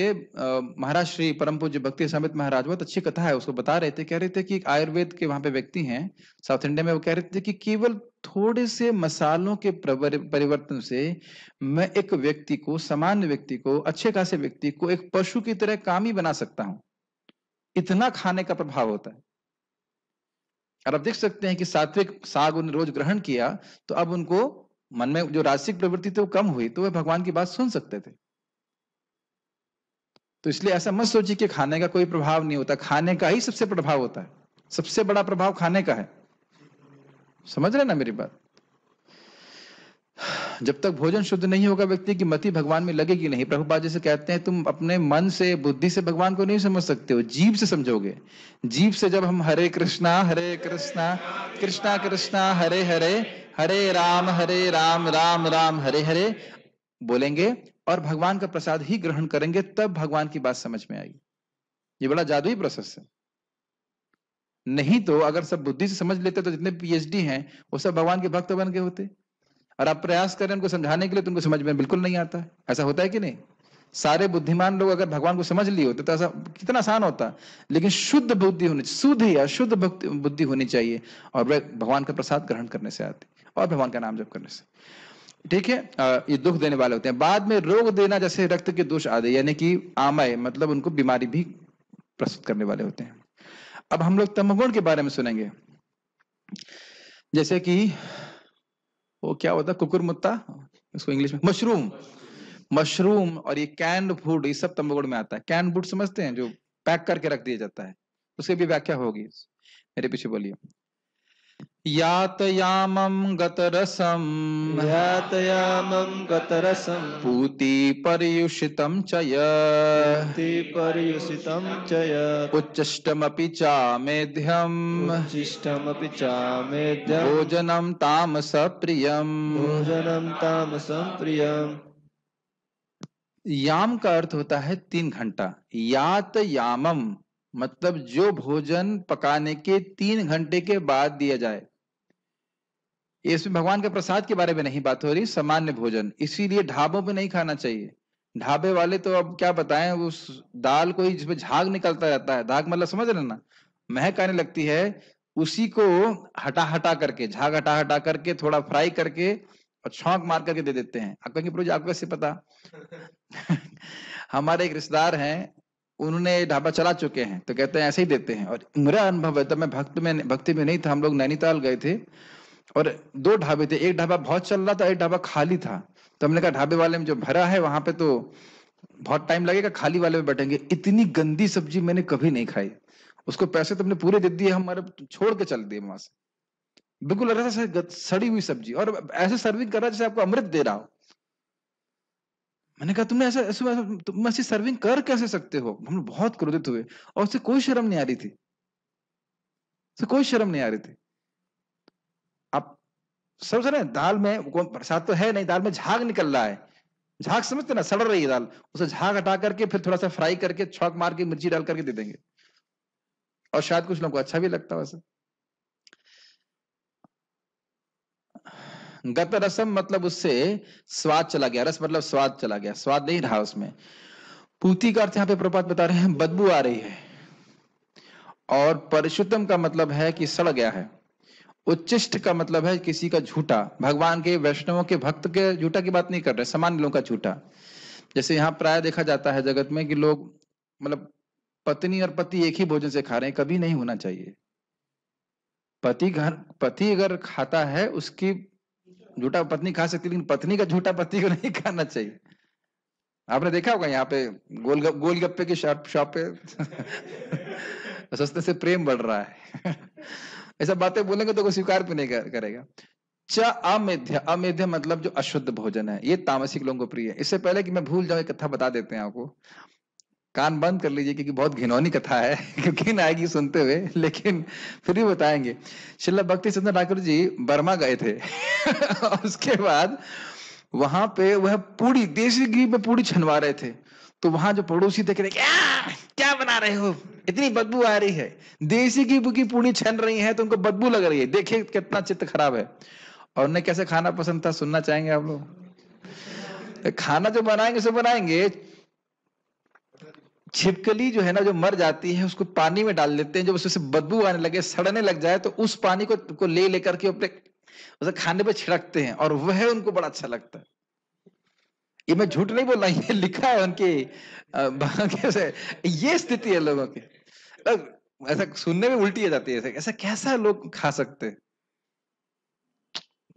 महाराज श्री परम पूज्य भक्ति समित महाराज बहुत अच्छी कथा है उसको बता रहे थे कह रहे थे कि आयुर्वेद के वहां पे व्यक्ति हैं साउथ इंडिया में वो कह रहे थे कि केवल थोड़े से मसालों के परिवर्तन से मैं एक व्यक्ति को सामान्य व्यक्ति को अच्छे खासे व्यक्ति को एक पशु की तरह काम ही बना सकता हूं इतना खाने का प्रभाव होता है और आप देख सकते हैं कि सात्विक साग उन्हें रोज ग्रहण किया तो अब उनको मन में जो राजसिक प्रवृत्ति थी वो कम हुई तो वह भगवान की बात सुन सकते थे तो इसलिए ऐसा मत सोचिए कि खाने का कोई प्रभाव नहीं होता खाने का ही सबसे प्रभाव होता है सबसे बड़ा प्रभाव खाने का है समझ रहे ना मेरी बात जब तक भोजन शुद्ध नहीं होगा व्यक्ति की मति भगवान में लगेगी नहीं प्रभुपाद जैसे कहते हैं तुम अपने मन से बुद्धि से भगवान को नहीं समझ सकते हो जीव से समझोगे जीव से जब हम हरे कृष्णा हरे कृष्णा कृष्णा कृष्णा हरे हरे हरे राम हरे राम राम राम हरे हरे बोलेंगे और भगवान का प्रसाद ही ग्रहण करेंगे तब भगवान की बात समझ में आएगी ये बड़ा जादुई प्रोसेस है नहीं तो अगर सब बुद्धि से समझ लेते तो जितने पीएचडी हैं वो सब भगवान के भक्त बन के होते और आप प्रयास करें उनको समझाने के लिए तो उनको समझ में बिल्कुल नहीं आता ऐसा होता है कि नहीं सारे बुद्धिमान लोग अगर भगवान को समझ लिए होते तो ऐसा कितना आसान होता लेकिन शुद्ध बुद्धि होनी शुद्ध या शुद्ध बुद्धि होनी चाहिए और वह भगवान का प्रसाद ग्रहण करने से आती और भगवान का नाम जप करने से ठीक है ये दुख देने वाले होते हैं बाद में रोग देना जैसे रक्त के दोष आदि यानी कि आमाय मतलब उनको बीमारी भी प्रस्तुत करने वाले होते हैं अब हम लोग तमगुण के बारे में सुनेंगे जैसे कि वो क्या होता है कुकुर मुत्ता उसको इंग्लिश में मशरूम मशरूम और ये कैंड फूड ये सब तमगुण में आता है कैंड फूड समझते हैं जो पैक करके रख दिया जाता है उसकी भी व्याख्या होगी मेरे पीछे बोलिए यातयामं गतरसं यातयामं गतरसं पूतिपर्युषितं च पर्युषितं च उच्चष्टमपि चामेध्यम् उच्छिष्टमपि चामेध्यं भोजनं तामसप्रियं भोजनं तामसं प्रियम् याम का अर्थ होता है तीन घंटा यात यामम मतलब जो भोजन पकाने के तीन घंटे के बाद दिया जाए इसमें भगवान के प्रसाद के बारे में नहीं बात हो रही सामान्य भोजन इसीलिए ढाबों पे नहीं खाना चाहिए ढाबे वाले तो अब क्या बताएं उस दाल को ही जिसमें झाग निकलता रहता है झाग मतलब समझ ना महक आने लगती है उसी को हटा हटा करके झाग हटा हटा करके थोड़ा फ्राई करके और छोंक मार करके दे देते हैं आप कहेंगे प्रभु आपको कैसे पता हमारे एक रिश्तेदार हैं उन्होंने ढाबा चला चुके हैं तो कहते हैं ऐसे ही देते हैं और मेरा अनुभव है तब मैं भक्त में भक्ति में नहीं था हम लोग नैनीताल गए थे और दो ढाबे थे एक ढाबा बहुत चल रहा था एक ढाबा खाली था तो हमने कहा ढाबे वाले में जो भरा है वहां पे तो बहुत टाइम लगेगा खाली वाले में बैठेंगे इतनी गंदी सब्जी मैंने कभी नहीं खाई उसको पैसे तो हमने पूरे दे दिए हमारे छोड़ के चल दिए वहां से बिल्कुल अरे सड़ी हुई सब्जी और ऐसे सर्विंग कर रहा जैसे आपको अमृत दे रहा हो मैंने कहा तुमने ऐसा ऐसे तुम ऐसी सर्विंग कर कैसे सकते हो हम बहुत क्रोधित हुए और उससे कोई शर्म नहीं आ रही थी उससे कोई शर्म नहीं आ रही थी सब ना दाल में प्रसाद तो है नहीं दाल में झाग निकल रहा है झाग समझते ना सड़ रही है दाल उसे झाग हटा करके फिर थोड़ा सा फ्राई करके छौक मार के मिर्ची डाल करके दे देंगे और शायद कुछ लोगों को अच्छा भी लगता वैसे गत रसम मतलब उससे स्वाद चला गया रस मतलब स्वाद चला गया स्वाद नहीं रहा उसमें पूती का अर्थ यहाँ पे प्रपात बता रहे हैं बदबू आ रही है और परिशुद्धम का मतलब है कि सड़ गया है उच्चिष्ट का मतलब है किसी का झूठा भगवान के वैष्णवों के भक्त के झूठा की बात नहीं कर रहे सामान्य लोगों का झूठा जैसे यहाँ प्राय देखा जाता है जगत में कि लोग मतलब पत्नी और पति एक ही भोजन से खा रहे हैं कभी नहीं होना चाहिए पति घर पति अगर खाता है उसकी झूठा पत्नी खा सकती लेकिन पत्नी का झूठा पति को नहीं खाना चाहिए आपने देखा होगा यहाँ पे गोल गोलगप्पे की शॉप पे सस्ते से प्रेम बढ़ रहा है ऐसा बातें बोलेंगे तो स्वीकार भी नहीं करेगा च अमेध्य अमेध्य मतलब जो अशुद्ध भोजन है ये तामसिक लोगों को प्रिय है इससे पहले कि मैं भूल जाऊं कथा बता देते हैं आपको कान बंद कर लीजिए क्योंकि बहुत घिनौनी कथा है क्योंकि आएगी सुनते हुए लेकिन फिर भी बताएंगे शिल्ला भक्ति चंद्र ठाकुर जी बर्मा गए थे उसके बाद वहां पे वह पूरी देसी घी में पूरी छनवा रहे थे तो वहां जो पड़ोसी थे क्या क्या बना रहे हो इतनी बदबू आ रही है देसी की की पूड़ी छन रही है तो उनको बदबू लग रही है देखिए कितना चित्त खराब है और उन्हें कैसे खाना पसंद था सुनना चाहेंगे आप लोग तो खाना जो बनाएंगे सो बनाएंगे छिपकली जो है ना जो मर जाती है उसको पानी में डाल देते हैं जब उससे बदबू आने लगे सड़ने लग जाए तो उस पानी को, को ले लेकर के अपने उसे खाने पर छिड़कते हैं और वह उनको बड़ा अच्छा लगता है ये मैं झूठ नहीं बोल रहा ये लिखा है उनके भाग्य से ये स्थिति है लोगों की ऐसा सुनने में उल्टी आ जाती है ऐसा कैसा लोग खा सकते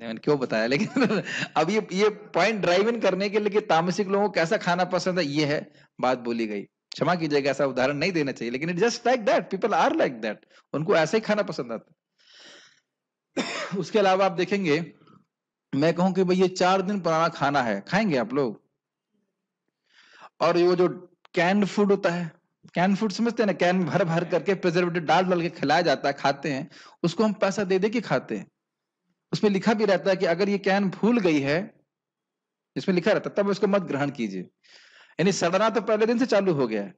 नहीं क्यों बताया लेकिन अब ये ये पॉइंट ड्राइव इन करने के लिए तामसिक लोगों को कैसा खाना पसंद है ये है बात बोली गई क्षमा कीजिएगा ऐसा उदाहरण नहीं देना चाहिए लेकिन it just like that people are like that उनको ऐसा ही खाना पसंद आता उसके अलावा आप देखेंगे मैं कहूं कि भाई ये चार दिन पुराना खाना है खाएंगे आप लोग और वो जो कैन फूड होता है कैन फूड समझते हैं ना कैन भर भर करके प्रिजर्वेटिव डाल डाल के खिलाया जाता है खाते हैं उसको हम पैसा दे दे के खाते हैं उसमें लिखा भी रहता है कि अगर ये कैन भूल गई है इसमें लिखा रहता तब उसको मत ग्रहण कीजिए यानी सड़ना तो पहले दिन से चालू हो गया है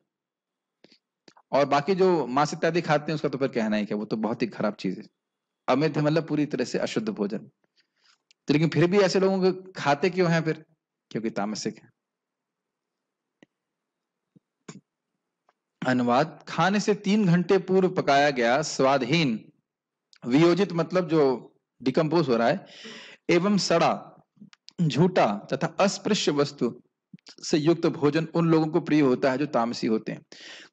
और बाकी जो मांस इत्यादि खाते हैं उसका तो फिर कहना ही क्या वो तो बहुत ही खराब चीज है अमित मतलब पूरी तरह से अशुद्ध भोजन तो लेकिन फिर भी ऐसे लोगों को खाते क्यों हैं फिर क्योंकि तामसिक है अनुवाद खाने से तीन घंटे पूर्व पकाया गया स्वादहीन वियोजित मतलब जो डिकम्पोज हो रहा है एवं सड़ा झूठा तथा अस्पृश्य वस्तु से युक्त भोजन उन लोगों को प्रिय होता है जो तामसी होते हैं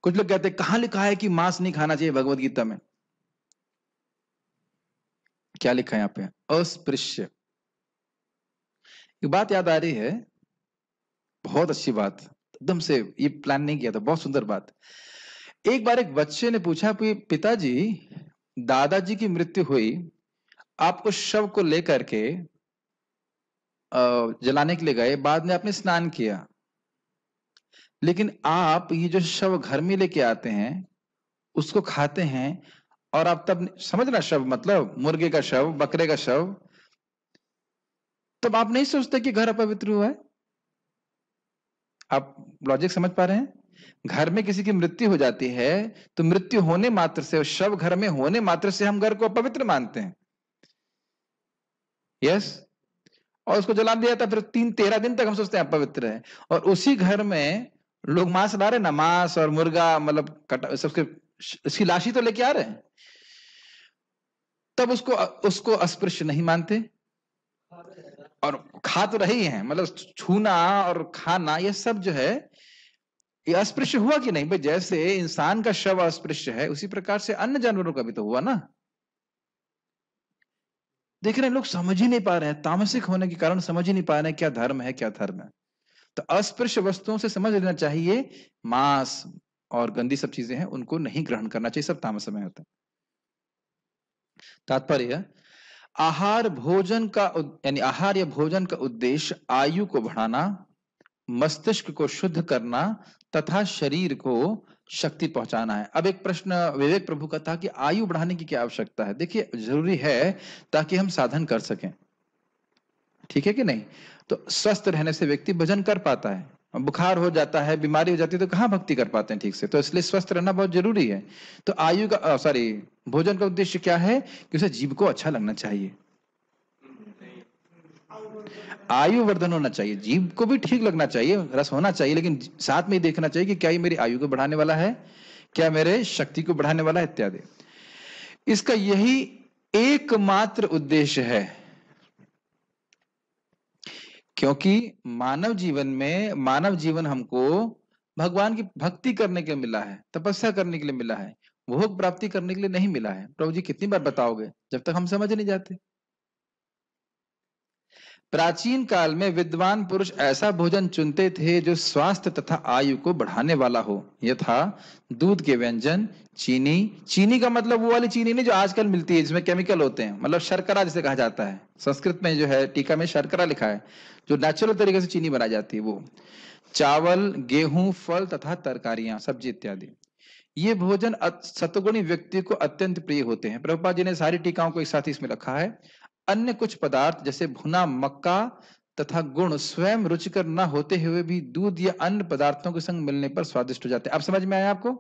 कुछ लोग कहते हैं कहा लिखा है कि मांस नहीं खाना चाहिए भगवदगीता में क्या लिखा है यहाँ पे अस्पृश्य एक बात याद आ रही है बहुत अच्छी बात एकदम से ये प्लान नहीं किया था बहुत सुंदर बात एक बार एक बच्चे ने पूछा पिताजी दादाजी की मृत्यु हुई आपको शव को लेकर के जलाने के लिए गए बाद में आपने स्नान किया लेकिन आप ये जो शव घर में लेके आते हैं उसको खाते हैं और आप तब समझना शव मतलब मुर्गे का शव बकरे का शव तब आप नहीं सोचते कि घर अपवित्र हुआ है आप लॉजिक समझ पा रहे हैं घर में किसी की मृत्यु हो जाती है तो मृत्यु होने मात्र से शव घर में होने मात्र से हम घर को अपवित्र मानते हैं यस और उसको जला दिया था फिर तीन तेरह दिन तक हम सोचते हैं अपवित्र है और उसी घर में लोग मांस ला रहे ना मांस और मुर्गा मतलब सबके उसकी लाशी तो लेके आ रहे हैं तब उसको उसको अस्पृश्य नहीं मानते और खा तो रही है मतलब छूना और खाना ये सब जो है ये अस्पृश्य हुआ कि नहीं भाई जैसे इंसान का शव अस्पृश्य है उसी प्रकार से अन्य जानवरों का भी तो हुआ ना देख रहे हैं लोग समझ ही नहीं पा रहे हैं तामसिक होने के कारण समझ ही नहीं पा रहे हैं क्या धर्म है क्या धर्म है तो अस्पृश्य वस्तुओं से समझ लेना चाहिए मांस और गंदी सब चीजें हैं उनको नहीं ग्रहण करना चाहिए सब तामस में होता है तात्पर्य आहार भोजन का यानी आहार या भोजन का उद्देश्य आयु को बढ़ाना मस्तिष्क को शुद्ध करना तथा शरीर को शक्ति पहुंचाना है अब एक प्रश्न विवेक प्रभु का था कि आयु बढ़ाने की क्या आवश्यकता है देखिए जरूरी है ताकि हम साधन कर सकें ठीक है कि नहीं तो स्वस्थ रहने से व्यक्ति भजन कर पाता है बुखार हो जाता है बीमारी हो जाती है तो कहाँ भक्ति कर पाते हैं ठीक से तो इसलिए स्वस्थ रहना बहुत जरूरी है तो आयु का सॉरी भोजन का उद्देश्य क्या है कि उसे जीव को अच्छा लगना चाहिए आयु वर्धन होना चाहिए जीव को भी ठीक लगना चाहिए रस होना चाहिए लेकिन साथ में ही देखना चाहिए कि क्या ये मेरी आयु को बढ़ाने वाला है क्या मेरे शक्ति को बढ़ाने वाला है इत्यादि इसका यही एकमात्र उद्देश्य है क्योंकि मानव जीवन में मानव जीवन हमको भगवान की भक्ति करने के लिए मिला है तपस्या करने के लिए मिला है भोग प्राप्ति करने के लिए नहीं मिला है प्रभु जी कितनी बार बताओगे जब तक हम समझ नहीं जाते प्राचीन काल में विद्वान पुरुष ऐसा भोजन चुनते थे जो स्वास्थ्य तथा आयु को बढ़ाने वाला हो यथा दूध के व्यंजन चीनी चीनी का मतलब वो वाली चीनी नहीं जो आजकल मिलती है जिसमें केमिकल होते हैं मतलब शर्करा जिसे कहा जाता है संस्कृत में जो है टीका में शर्करा लिखा है जो नेचुरल तरीके से चीनी बनाई जाती है वो चावल गेहूं फल तथा तरकारियां सब्जी इत्यादि ये भोजन सतगुणी व्यक्ति को अत्यंत प्रिय होते हैं प्रभुपा जी ने सारी टीकाओं को एक साथ इसमें रखा है अन्य कुछ पदार्थ जैसे भुना मक्का तथा गुण स्वयं रुचिकर न होते हुए भी दूध या अन्य पदार्थों के संग मिलने पर स्वादिष्ट हो जाते हैं अब समझ में आया आपको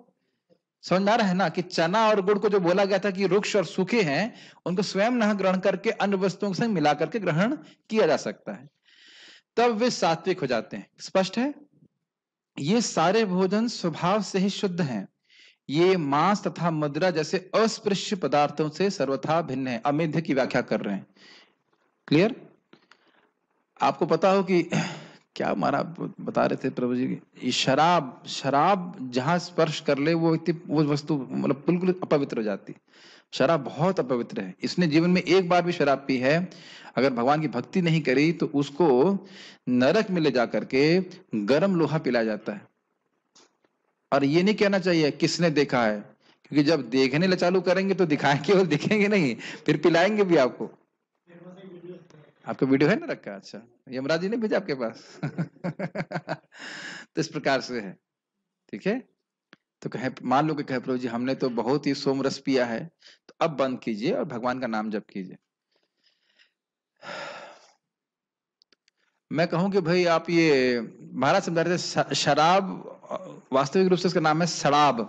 समझ आ रहा है ना कि चना और गुड़ को जो बोला गया था कि वृक्ष और सूखे हैं उनको स्वयं न ग्रहण करके अन्य वस्तुओं के संग मिला करके ग्रहण किया जा सकता है तब वे सात्विक हो जाते हैं स्पष्ट है ये सारे भोजन स्वभाव से ही शुद्ध हैं ये मांस तथा मदरा जैसे अस्पृश्य पदार्थों से सर्वथा भिन्न है अमेध्य की व्याख्या कर रहे हैं क्लियर आपको पता हो कि क्या हमारा बता रहे थे प्रभु जी ये शराब शराब जहां स्पर्श कर ले वो वो वस्तु मतलब बिल्कुल अपवित्र हो जाती शराब बहुत अपवित्र है इसने जीवन में एक बार भी शराब पी है अगर भगवान की भक्ति नहीं करी तो उसको नरक में ले जा करके गर्म लोहा पिलाया जाता है और ये नहीं कहना चाहिए किसने देखा है क्योंकि जब देखने चालू करेंगे तो दिखाएंगे और दिखेंगे नहीं फिर पिलाएंगे भी आपको आपका वीडियो है ना रखा अच्छा यमराज जी ने भेजा आपके पास तो इस प्रकार से है ठीक है तो कहे मान लो कि कहे प्रभु जी हमने तो बहुत ही सोमरस पिया है तो अब बंद कीजिए और भगवान का नाम जप कीजिए मैं कहूं कि भाई आप ये महाराज समझा रहे थे शराब वास्तविक रूप से इसका नाम है सड़ाब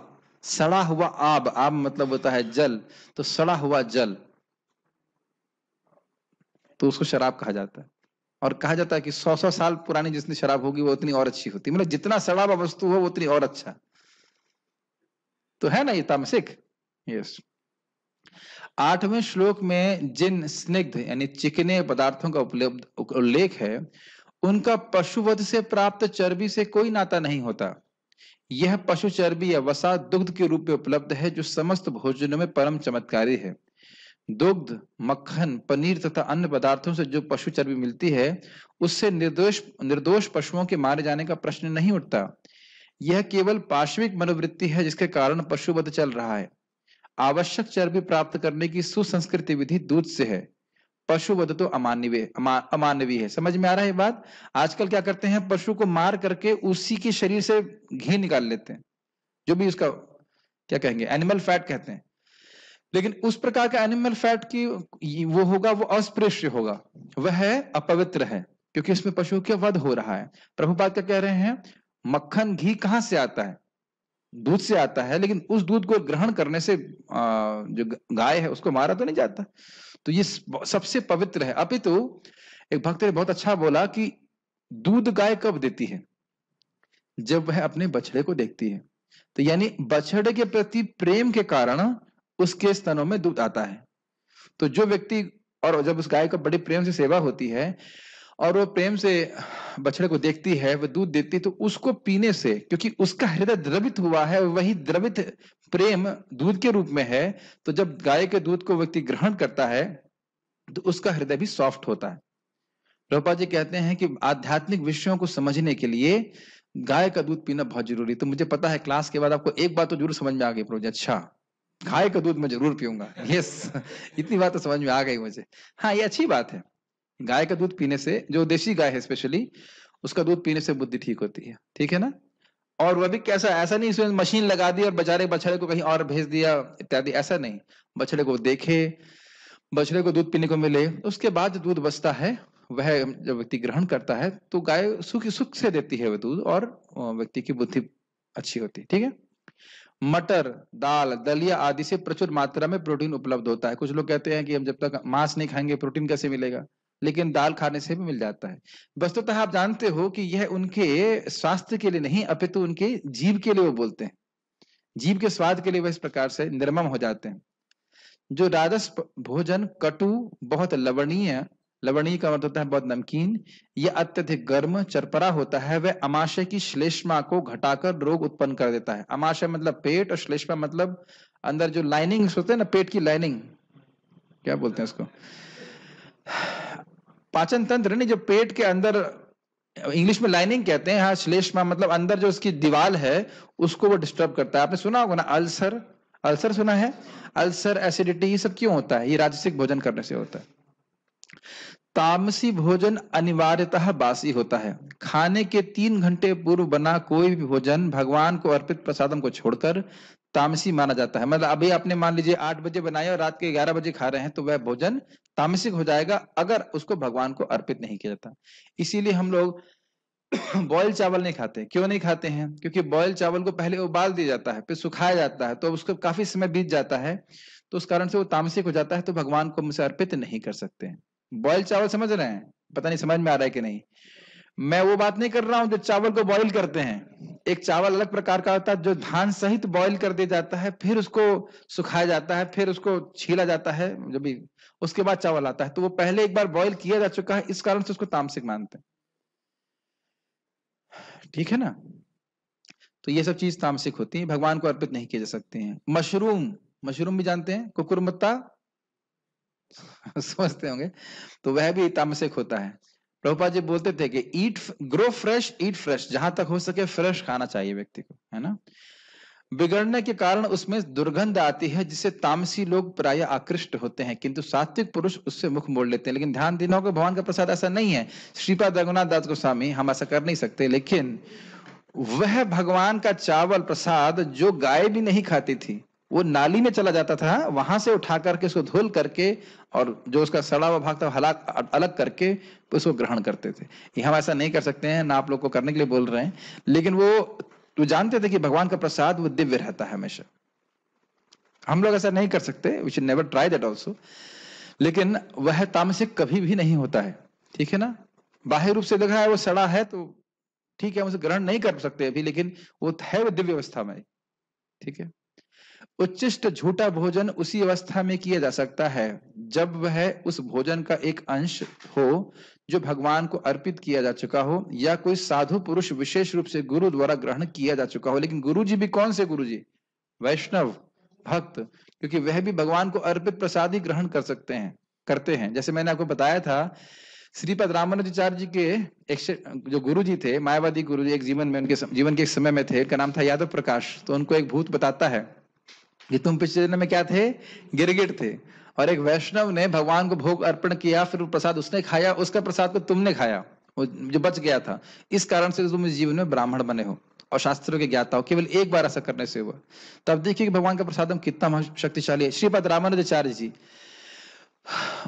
सड़ा हुआ आब आब मतलब होता है जल तो सड़ा हुआ जल तो उसको शराब कहा जाता है और कहा जाता है कि सौ सौ साल पुरानी जितनी शराब होगी वो उतनी और अच्छी होती मतलब जितना शराब वस्तु हो उतनी और अच्छा तो है ना ये तामसिक यस आठवें श्लोक में जिन स्निग्ध यानी चिकने पदार्थों का उपलब्ध उल्लेख है उनका पशुवध से प्राप्त चर्बी से कोई नाता नहीं होता यह पशु चर्बी या वसा दुग्ध के रूप में उपलब्ध है जो समस्त भोजनों में परम चमत्कारी है दुग्ध मक्खन पनीर तथा अन्य पदार्थों से जो पशु चर्बी मिलती है उससे निर्दोष निर्दोष पशुओं के मारे जाने का प्रश्न नहीं उठता यह केवल पार्श्विक मनोवृत्ति है जिसके कारण पशुवध चल रहा है आवश्यक चर्बी प्राप्त करने की सुसंस्कृति विधि दूध से है पशु वध तो अमानवीय अमा, अमानवीय है समझ में आ रहा है बात आजकल क्या करते हैं पशु को मार करके उसी के शरीर से घी निकाल लेते हैं जो भी उसका क्या कहेंगे एनिमल फैट कहते हैं लेकिन उस प्रकार का एनिमल फैट की वो होगा वो अस्पृश्य होगा वह है अपवित्र है क्योंकि इसमें पशु के वध हो रहा है प्रभुपाद क्या कह रहे हैं मक्खन घी कहाँ से आता है दूध से आता है लेकिन उस दूध को ग्रहण करने से जो गाय है उसको मारा तो नहीं जाता तो ये सबसे पवित्र है अपितु तो एक भक्त ने बहुत अच्छा बोला कि दूध गाय कब देती है जब वह अपने बछड़े को देखती है तो यानी बछड़े के प्रति प्रेम के कारण उसके स्तनों में दूध आता है तो जो व्यक्ति और जब उस गाय का बड़े प्रेम से सेवा होती है और वो प्रेम से बछड़े को देखती है वह दूध देती है तो उसको पीने से क्योंकि उसका हृदय द्रवित हुआ है वही द्रवित प्रेम दूध के रूप में है तो जब गाय के दूध को व्यक्ति ग्रहण करता है तो उसका हृदय भी सॉफ्ट होता है रोपा जी कहते हैं कि आध्यात्मिक विषयों को समझने के लिए गाय का दूध पीना बहुत जरूरी तो मुझे पता है क्लास के बाद आपको एक बात तो जरूर समझ में आ गई प्रभु अच्छा गाय का दूध मैं जरूर पीऊंगा यस इतनी बात तो समझ में आ गई मुझे हाँ ये अच्छी बात है गाय का दूध पीने से जो देशी गाय है स्पेशली उसका दूध पीने से बुद्धि ठीक होती है ठीक है ना और वह भी कैसा ऐसा नहीं इसमें मशीन लगा दी और बेचारे बछड़े को कहीं और भेज दिया इत्यादि ऐसा नहीं बछड़े को देखे बछड़े को दूध पीने को मिले उसके बाद जो दूध बचता है वह जब व्यक्ति ग्रहण करता है तो गाय सुख सुख से देती है वह दूध और व्यक्ति की बुद्धि अच्छी होती है ठीक है मटर दाल दलिया आदि से प्रचुर मात्रा में प्रोटीन उपलब्ध होता है कुछ लोग कहते हैं कि हम जब तक मांस नहीं खाएंगे प्रोटीन कैसे मिलेगा लेकिन दाल खाने से भी मिल जाता है वस्तुतः तो आप जानते हो कि यह उनके स्वास्थ्य के लिए नहीं अपितु तो उनके जीव के लिए वो बोलते हैं जीव के स्वाद के लिए वह इस प्रकार से निर्मम हो जाते हैं जो राजस भोजन कटु बहुत लवणीय लवणीय का मतलब होता है बहुत नमकीन यह अत्यधिक गर्म चरपरा होता है वह अमाशय की श्लेष्मा को घटाकर रोग उत्पन्न कर देता है अमाशय मतलब पेट और श्लेष्मा मतलब अंदर जो लाइनिंग होते हैं ना पेट की लाइनिंग क्या बोलते हैं उसको पाचन तंत्र नहीं जो पेट के अंदर इंग्लिश में लाइनिंग कहते हैं हाँ श्लेष्मा मतलब अंदर जो उसकी दीवार है उसको वो डिस्टर्ब करता है आपने सुना होगा ना अल्सर अल्सर सुना है अल्सर एसिडिटी ये सब क्यों होता है ये राजसिक भोजन करने से होता है तामसी भोजन अनिवार्यतः बासी होता है खाने के तीन घंटे पूर्व बना कोई भी भोजन भगवान को अर्पित प्रसादम को छोड़कर तामसी माना जाता है मतलब अभी आपने मान लीजिए आठ बजे बनाए और रात के ग्यारह बजे खा रहे हैं तो वह भोजन तामसिक हो जाएगा अगर उसको भगवान को अर्पित नहीं किया जाता इसीलिए हम लोग बॉयल चावल नहीं खाते क्यों नहीं खाते हैं क्योंकि बॉयल चावल को पहले उबाल दिया जाता है फिर सुखाया जाता है तो उसको काफी समय बीत जाता है तो उस कारण से वो तामसिक हो जाता है तो भगवान को हमसे अर्पित नहीं कर सकते बॉयल चावल समझ रहे हैं पता नहीं समझ में आ रहा है कि नहीं मैं वो बात नहीं कर रहा हूं जो चावल को बॉईल करते हैं एक चावल अलग प्रकार का होता है जो धान सहित बॉईल कर दिया जाता है फिर उसको सुखाया जाता है फिर उसको छीला जाता है जब उसके बाद चावल आता है तो वो पहले एक बार बॉईल किया जा चुका है इस कारण से उसको तामसिक मानते हैं ठीक है ना तो ये सब चीज तामसिक होती है भगवान को अर्पित नहीं किए जा सकते हैं मशरूम मशरूम भी जानते हैं कुकुरमत्ता समझते होंगे तो वह भी तामसिक होता है प्रभुपा जी बोलते थे कि eat grow fresh eat fresh जहां तक हो सके फ्रेश खाना चाहिए व्यक्ति को है ना बिगड़ने के कारण उसमें दुर्गंध आती है जिससे तामसी लोग प्राय आकृष्ट होते हैं किंतु सात्विक पुरुष उससे मुख मोड़ लेते हैं लेकिन ध्यान देना होगा भगवान का प्रसाद ऐसा नहीं है श्रीपाद रघुनाथ दास गोस्वामी हम ऐसा कर नहीं सकते लेकिन वह भगवान का चावल प्रसाद जो गाय भी नहीं खाती थी वो नाली में चला जाता था वहां से उठा करके उसको धुल करके और जो उसका सड़ा हुआ भाग था हलाक अलग करके उसको ग्रहण करते थे हम ऐसा नहीं कर सकते हैं ना आप लोग को करने के लिए बोल रहे हैं लेकिन वो तो जानते थे कि भगवान का प्रसाद वो दिव्य रहता है हमेशा हम लोग ऐसा नहीं कर सकते which never try that also लेकिन वह तामसिक कभी भी नहीं होता है ठीक है ना बाह्य रूप से देखा है वो सड़ा है तो ठीक है हम उसे ग्रहण नहीं कर सकते अभी लेकिन वो है वो दिव्य अवस्था में ठीक है उच्चिष्ट झूठा भोजन उसी अवस्था में किया जा सकता है जब वह उस भोजन का एक अंश हो जो भगवान को अर्पित किया जा चुका हो या कोई साधु पुरुष विशेष रूप से गुरु द्वारा ग्रहण किया जा चुका हो लेकिन गुरु जी भी कौन से गुरु जी वैष्णव भक्त क्योंकि वह भी भगवान को अर्पित प्रसाद ही ग्रहण कर सकते हैं करते हैं जैसे मैंने आपको बताया था श्रीपद रामानुजाचार्य जी के एक जो गुरु जी थे मायावादी गुरु जी एक जीवन में उनके जीवन के एक समय में थे उनका नाम था यादव प्रकाश तो उनको एक भूत बताता है ये तुम पिछले जन्म में क्या थे गिरगिट थे और एक वैष्णव ने भगवान को भोग अर्पण किया फिर प्रसाद उसने खाया उसका प्रसाद को तुमने खाया वो जो बच गया था इस कारण से तुम इस जीवन में ब्राह्मण बने हो और शास्त्रों के ज्ञाता हो केवल एक बार ऐसा करने से हुआ तब देखिए भगवान का प्रसाद कितना शक्तिशाली है श्रीपद रामानंदाचार्य जी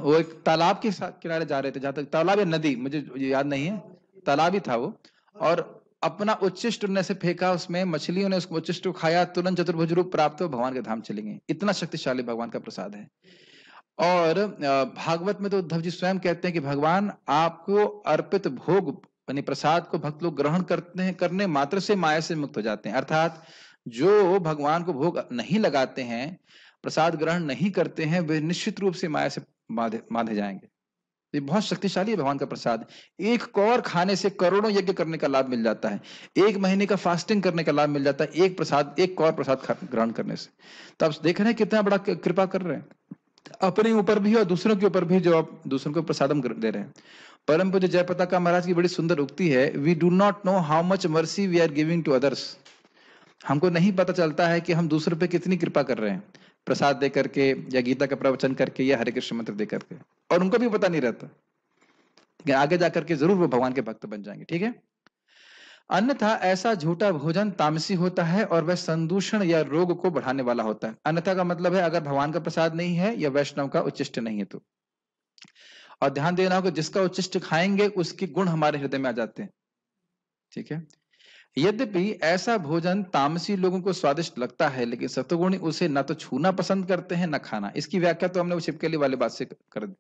वो एक तालाब के किनारे जा रहे थे जहां तक तालाब या नदी मुझे याद नहीं है तालाब ही था वो और अपना उच्चिष्ट उनने से फेंका उसमें मछलियों ने उसको उच्चिष्ट खाया तुरंत चतुर्भुज रूप प्राप्त हो भगवान के धाम चलेंगे इतना शक्तिशाली भगवान का प्रसाद है और भागवत में तो उद्धव जी स्वयं कहते हैं कि भगवान आपको अर्पित भोग यानी प्रसाद को भक्त लोग ग्रहण करते हैं करने मात्र से माया से मुक्त हो जाते हैं अर्थात जो भगवान को भोग नहीं लगाते हैं प्रसाद ग्रहण नहीं करते हैं वे निश्चित रूप से माया से बांधे जाएंगे ये बहुत शक्तिशाली है भगवान का प्रसाद एक कौर खाने से करोड़ों यज्ञ करने का लाभ मिल जाता है एक महीने का फास्टिंग करने का लाभ मिल जाता है एक प्रसाद एक कौर प्रसाद ग्रहण करने से तो आप देख रहे हैं कितना बड़ा कृपा कर रहे हैं अपने ऊपर भी और दूसरों के ऊपर भी जो आप दूसरों को प्रसाद हम दे रहे हैं परम पूज्य जयपता का महाराज की बड़ी सुंदर उक्ति है we do not know how much mercy we are giving to others हमको नहीं पता चलता है कि हम दूसरों पे कितनी कृपा कर रहे हैं प्रसाद दे करके या गीता का प्रवचन करके या हरे कृष्ण मंत्र दे करके और उनको भी पता नहीं रहता लेकिन आगे जाकर के जरूर वो भगवान के भक्त बन जाएंगे ठीक है अन्यथा ऐसा झूठा भोजन तामसी होता है और वह संदूषण या रोग को बढ़ाने वाला होता है अन्यथा का मतलब है अगर भगवान का प्रसाद नहीं है या वैष्णव का उच्चिष्ट नहीं है तो और ध्यान देना होगा जिसका उच्चिष्ट खाएंगे उसके गुण हमारे हृदय में आ जाते हैं ठीक है यद्यपि ऐसा भोजन तामसी लोगों को स्वादिष्ट लगता है लेकिन सत्वगुणी उसे न तो छूना पसंद करते हैं न खाना इसकी व्याख्या तो हमने वो वाले बात से कर दी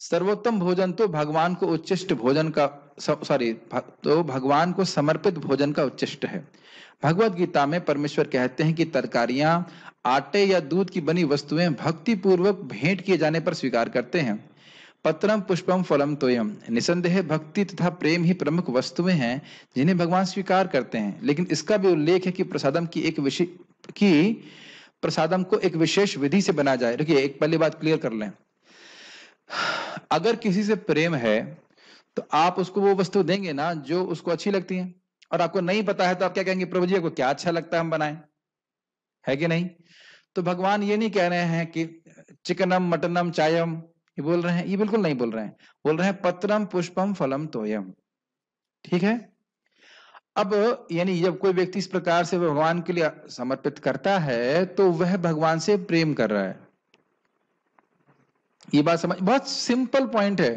सर्वोत्तम भोजन तो भगवान को उच्चिष्ट भोजन का सॉरी तो भगवान को समर्पित भोजन का उच्चिष्ट है भगवत गीता में परमेश्वर कहते हैं कि तरकारियां आटे या दूध की बनी वस्तुएं भक्ति पूर्वक भेंट किए जाने पर स्वीकार करते हैं पत्रम पुष्पम फलम तोयम निसंदेह भक्ति तथा प्रेम ही प्रमुख वस्तुएं हैं जिन्हें भगवान स्वीकार करते हैं लेकिन इसका भी उल्लेख है कि प्रसादम की एक की प्रसादम को एक विशेष विधि से बना जाए देखिए एक पहली बात क्लियर कर लें अगर किसी से प्रेम है तो आप उसको वो वस्तु देंगे ना जो उसको अच्छी लगती है और आपको नहीं पता है तो आप क्या कहेंगे प्रभु जी आपको क्या अच्छा लगता है हम बनाए है कि नहीं तो भगवान ये नहीं कह रहे हैं कि चिकनम मटनम चायम ये बोल रहे हैं ये बिल्कुल नहीं बोल रहे हैं बोल रहे हैं पत्रम पुष्पम फलम तोयम ठीक है अब यानी जब कोई व्यक्ति इस प्रकार से भगवान के लिए समर्पित करता है तो वह भगवान से प्रेम कर रहा है ये बात समझ बहुत सिंपल पॉइंट है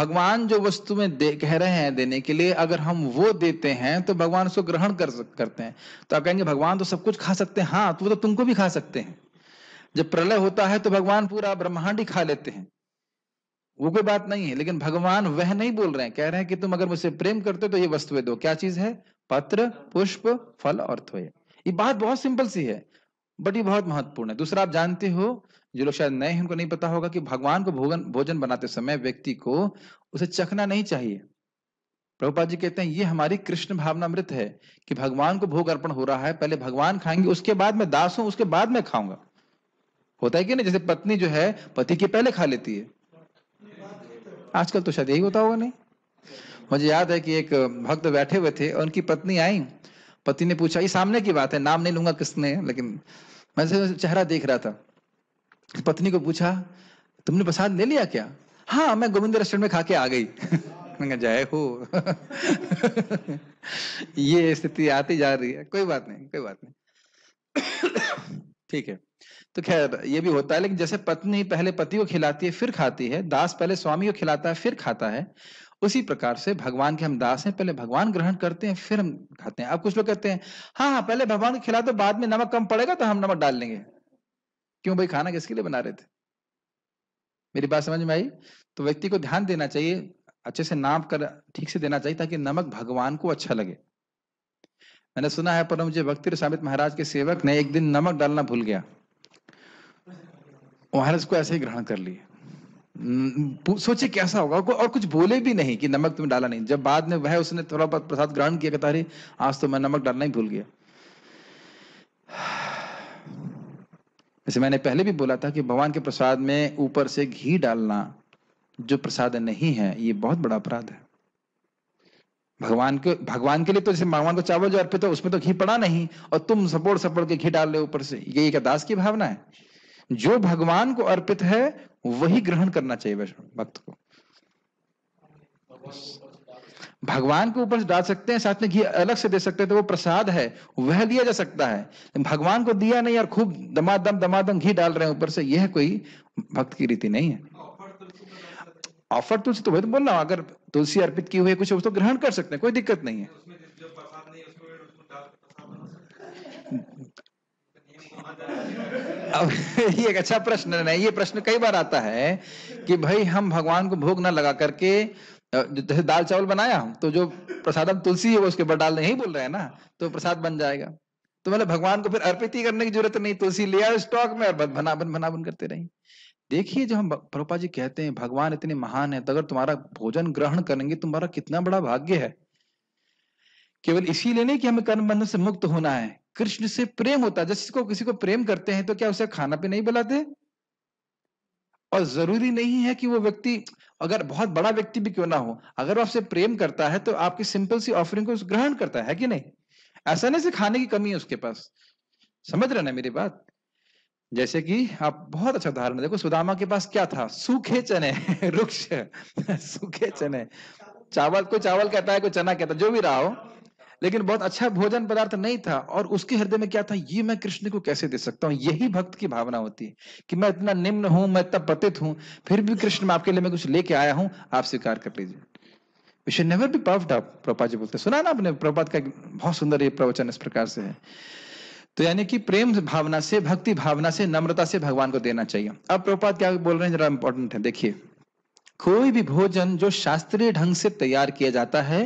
भगवान जो वस्तु में दे कह रहे हैं देने के लिए अगर हम वो देते हैं तो भगवान उसको ग्रहण कर करते हैं तो आप कहेंगे भगवान तो सब कुछ खा सकते हैं हाँ तो वो तो तुमको भी खा सकते हैं जब प्रलय होता है तो भगवान पूरा ब्रह्मांड ही खा लेते हैं वो कोई बात नहीं है लेकिन भगवान वह नहीं बोल रहे हैं कह रहे हैं कि तुम अगर मुझसे प्रेम करते हो तो ये वस्तुएं दो क्या चीज है पत्र पुष्प फल और त्वय ये बात बहुत सिंपल सी है बट ये बहुत महत्वपूर्ण है दूसरा आप जानते हो जो लोग शायद नए हैं उनको नहीं पता होगा कि भगवान को भोजन भोजन बनाते समय व्यक्ति को उसे चखना नहीं चाहिए प्रभुपा जी कहते हैं ये हमारी कृष्ण भावना मृत है कि भगवान को भोग अर्पण हो रहा है पहले भगवान खाएंगे उसके बाद में दास हूं उसके बाद में खाऊंगा होता है कि ना जैसे पत्नी जो है पति के पहले खा लेती है आजकल तो शायद यही होता होगा नहीं मुझे याद है कि एक भक्त बैठे हुए थे और उनकी पत्नी आई पति ने पूछा ये सामने की बात है नाम नहीं लूंगा किसने लेकिन मैं चेहरा देख रहा था पत्नी को पूछा तुमने प्रसाद ले लिया क्या हाँ मैं गोविंद रेस्टोरेंट में खा के आ गई जय हो ये स्थिति आती जा रही है कोई बात नहीं कोई बात नहीं ठीक है तो खैर ये भी होता है लेकिन जैसे पत्नी पहले पति को खिलाती है फिर खाती है दास पहले स्वामी को खिलाता है फिर खाता है उसी प्रकार से भगवान के हम दास हैं पहले भगवान ग्रहण करते हैं फिर हम खाते हैं अब कुछ लोग कहते हैं हाँ हाँ पहले भगवान को खिला दो बाद में नमक कम पड़ेगा तो हम नमक डाल लेंगे क्यों भाई खाना किसके लिए बना रहे थे मेरी बात समझ में आई तो व्यक्ति को ध्यान देना चाहिए अच्छे से नाप कर ठीक से देना चाहिए ताकि नमक भगवान को अच्छा लगे मैंने सुना है परम जी भक्ति साबित महाराज के सेवक ने एक दिन नमक डालना भूल गया वहां को ऐसे ही ग्रहण कर लिए सोचे कैसा होगा और कुछ बोले भी नहीं कि नमक तुम्हें डाला नहीं जब बाद में वह उसने थोड़ा बहुत प्रसाद ग्रहण किया कहता अरे आज तो मैं नमक डालना ही भूल गया जैसे मैंने पहले भी बोला था कि भगवान के प्रसाद में ऊपर से घी डालना जो प्रसाद नहीं है ये बहुत बड़ा अपराध है भगवान के भगवान के लिए तो जैसे भगवान को चावल जो अर्पित है उसमें तो घी पड़ा नहीं और तुम सपोर्ट सपोर्ट के घी डाल रहे ऊपर से ये एक दास की भावना है जो भगवान को अर्पित है वही ग्रहण करना चाहिए भक्त को भगवान के ऊपर डाल सकते हैं साथ में घी अलग से दे सकते हैं तो वो प्रसाद है वह दिया जा सकता है भगवान को दिया नहीं और खूब दमादम दमादम घी डाल रहे हैं ऊपर से यह कोई भक्त की रीति नहीं है ऑफर तुलसी तो वही तो बोल रहा हूं अगर तुलसी अर्पित की हुई कुछ तो ग्रहण कर सकते हैं कोई दिक्कत नहीं है अब ये एक अच्छा प्रश्न नहीं ये प्रश्न कई बार आता है कि भाई हम भगवान को भोग ना लगा करके जैसे दाल चावल बनाया तो जो प्रसाद हम तुलसी है वो उसके ऊपर डाल यही बोल रहे हैं ना तो प्रसाद बन जाएगा तो मतलब भगवान को फिर अर्पित ही करने की जरूरत नहीं तुलसी लिया स्टॉक में और भनाबन भनाबन करते रहे देखिए जो हम प्रभुपा जी कहते हैं भगवान इतने महान है तो अगर तुम्हारा भोजन ग्रहण करेंगे तुम्हारा कितना बड़ा भाग्य है केवल इसीलिए नहीं कि हमें कर्म बंधन से मुक्त होना है कृष्ण से प्रेम होता है जिसको किसी को प्रेम करते हैं तो क्या उसे खाना पे नहीं बुलाते और जरूरी नहीं है कि वो व्यक्ति अगर बहुत बड़ा व्यक्ति भी क्यों ना हो अगर वो आपसे प्रेम करता है तो आपकी सिंपल सी ऑफरिंग को ग्रहण करता है कि नहीं ऐसा नहीं से खाने की कमी है उसके पास समझ रहे ना मेरी बात जैसे कि आप बहुत अच्छा उदाहरण देखो सुदामा के पास क्या था सूखे चने रुक्ष सूखे चने चावल कोई चावल कहता है कोई चना कहता है जो भी रहा हो लेकिन बहुत अच्छा भोजन पदार्थ नहीं था और उसके हृदय में क्या था ये मैं कृष्ण को कैसे दे सकता हूँ यही भक्त की भावना होती है कि मैं इतना निम्न हूं मैं इतना पतित हूं फिर भी कृष्ण मैं आपके लिए मैं कुछ लेके आया हूं आप स्वीकार कर लीजिए we should never be puffed up Prabha ji बोलते सुना ना आपने प्रभात का बहुत सुंदर ये प्रवचन इस प्रकार से है तो यानी कि प्रेम भावना से भक्ति भावना से नम्रता से भगवान को देना चाहिए अब प्रपात क्या बोल रहे हैं जरा इंपॉर्टेंट है देखिए कोई भी भोजन जो शास्त्रीय ढंग से तैयार किया जाता है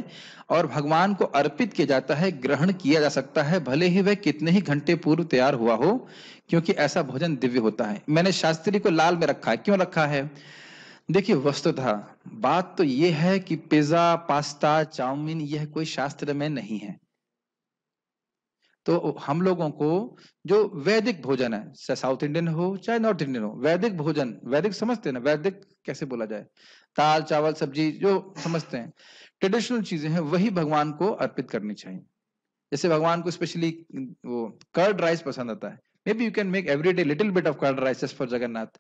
और भगवान को अर्पित किया जाता है ग्रहण किया जा सकता है भले ही वह कितने ही घंटे पूर्व तैयार हुआ हो क्योंकि ऐसा भोजन दिव्य होता है मैंने शास्त्री को लाल में रखा है क्यों रखा है देखिए वस्तुतः बात तो यह है कि पिज्जा पास्ता चाउमीन यह कोई शास्त्र में नहीं है तो हम लोगों को जो वैदिक भोजन है चाहे साउथ इंडियन हो चाहे नॉर्थ इंडियन हो वैदिक भोजन वैदिक समझते हैं ना वैदिक कैसे बोला जाए दाल चावल सब्जी जो समझते हैं ट्रेडिशनल चीजें हैं वही भगवान को अर्पित करनी चाहिए जैसे भगवान को स्पेशली वो कर्ड राइस पसंद आता है may be you can make every day little bit of curd rice just for Jagannath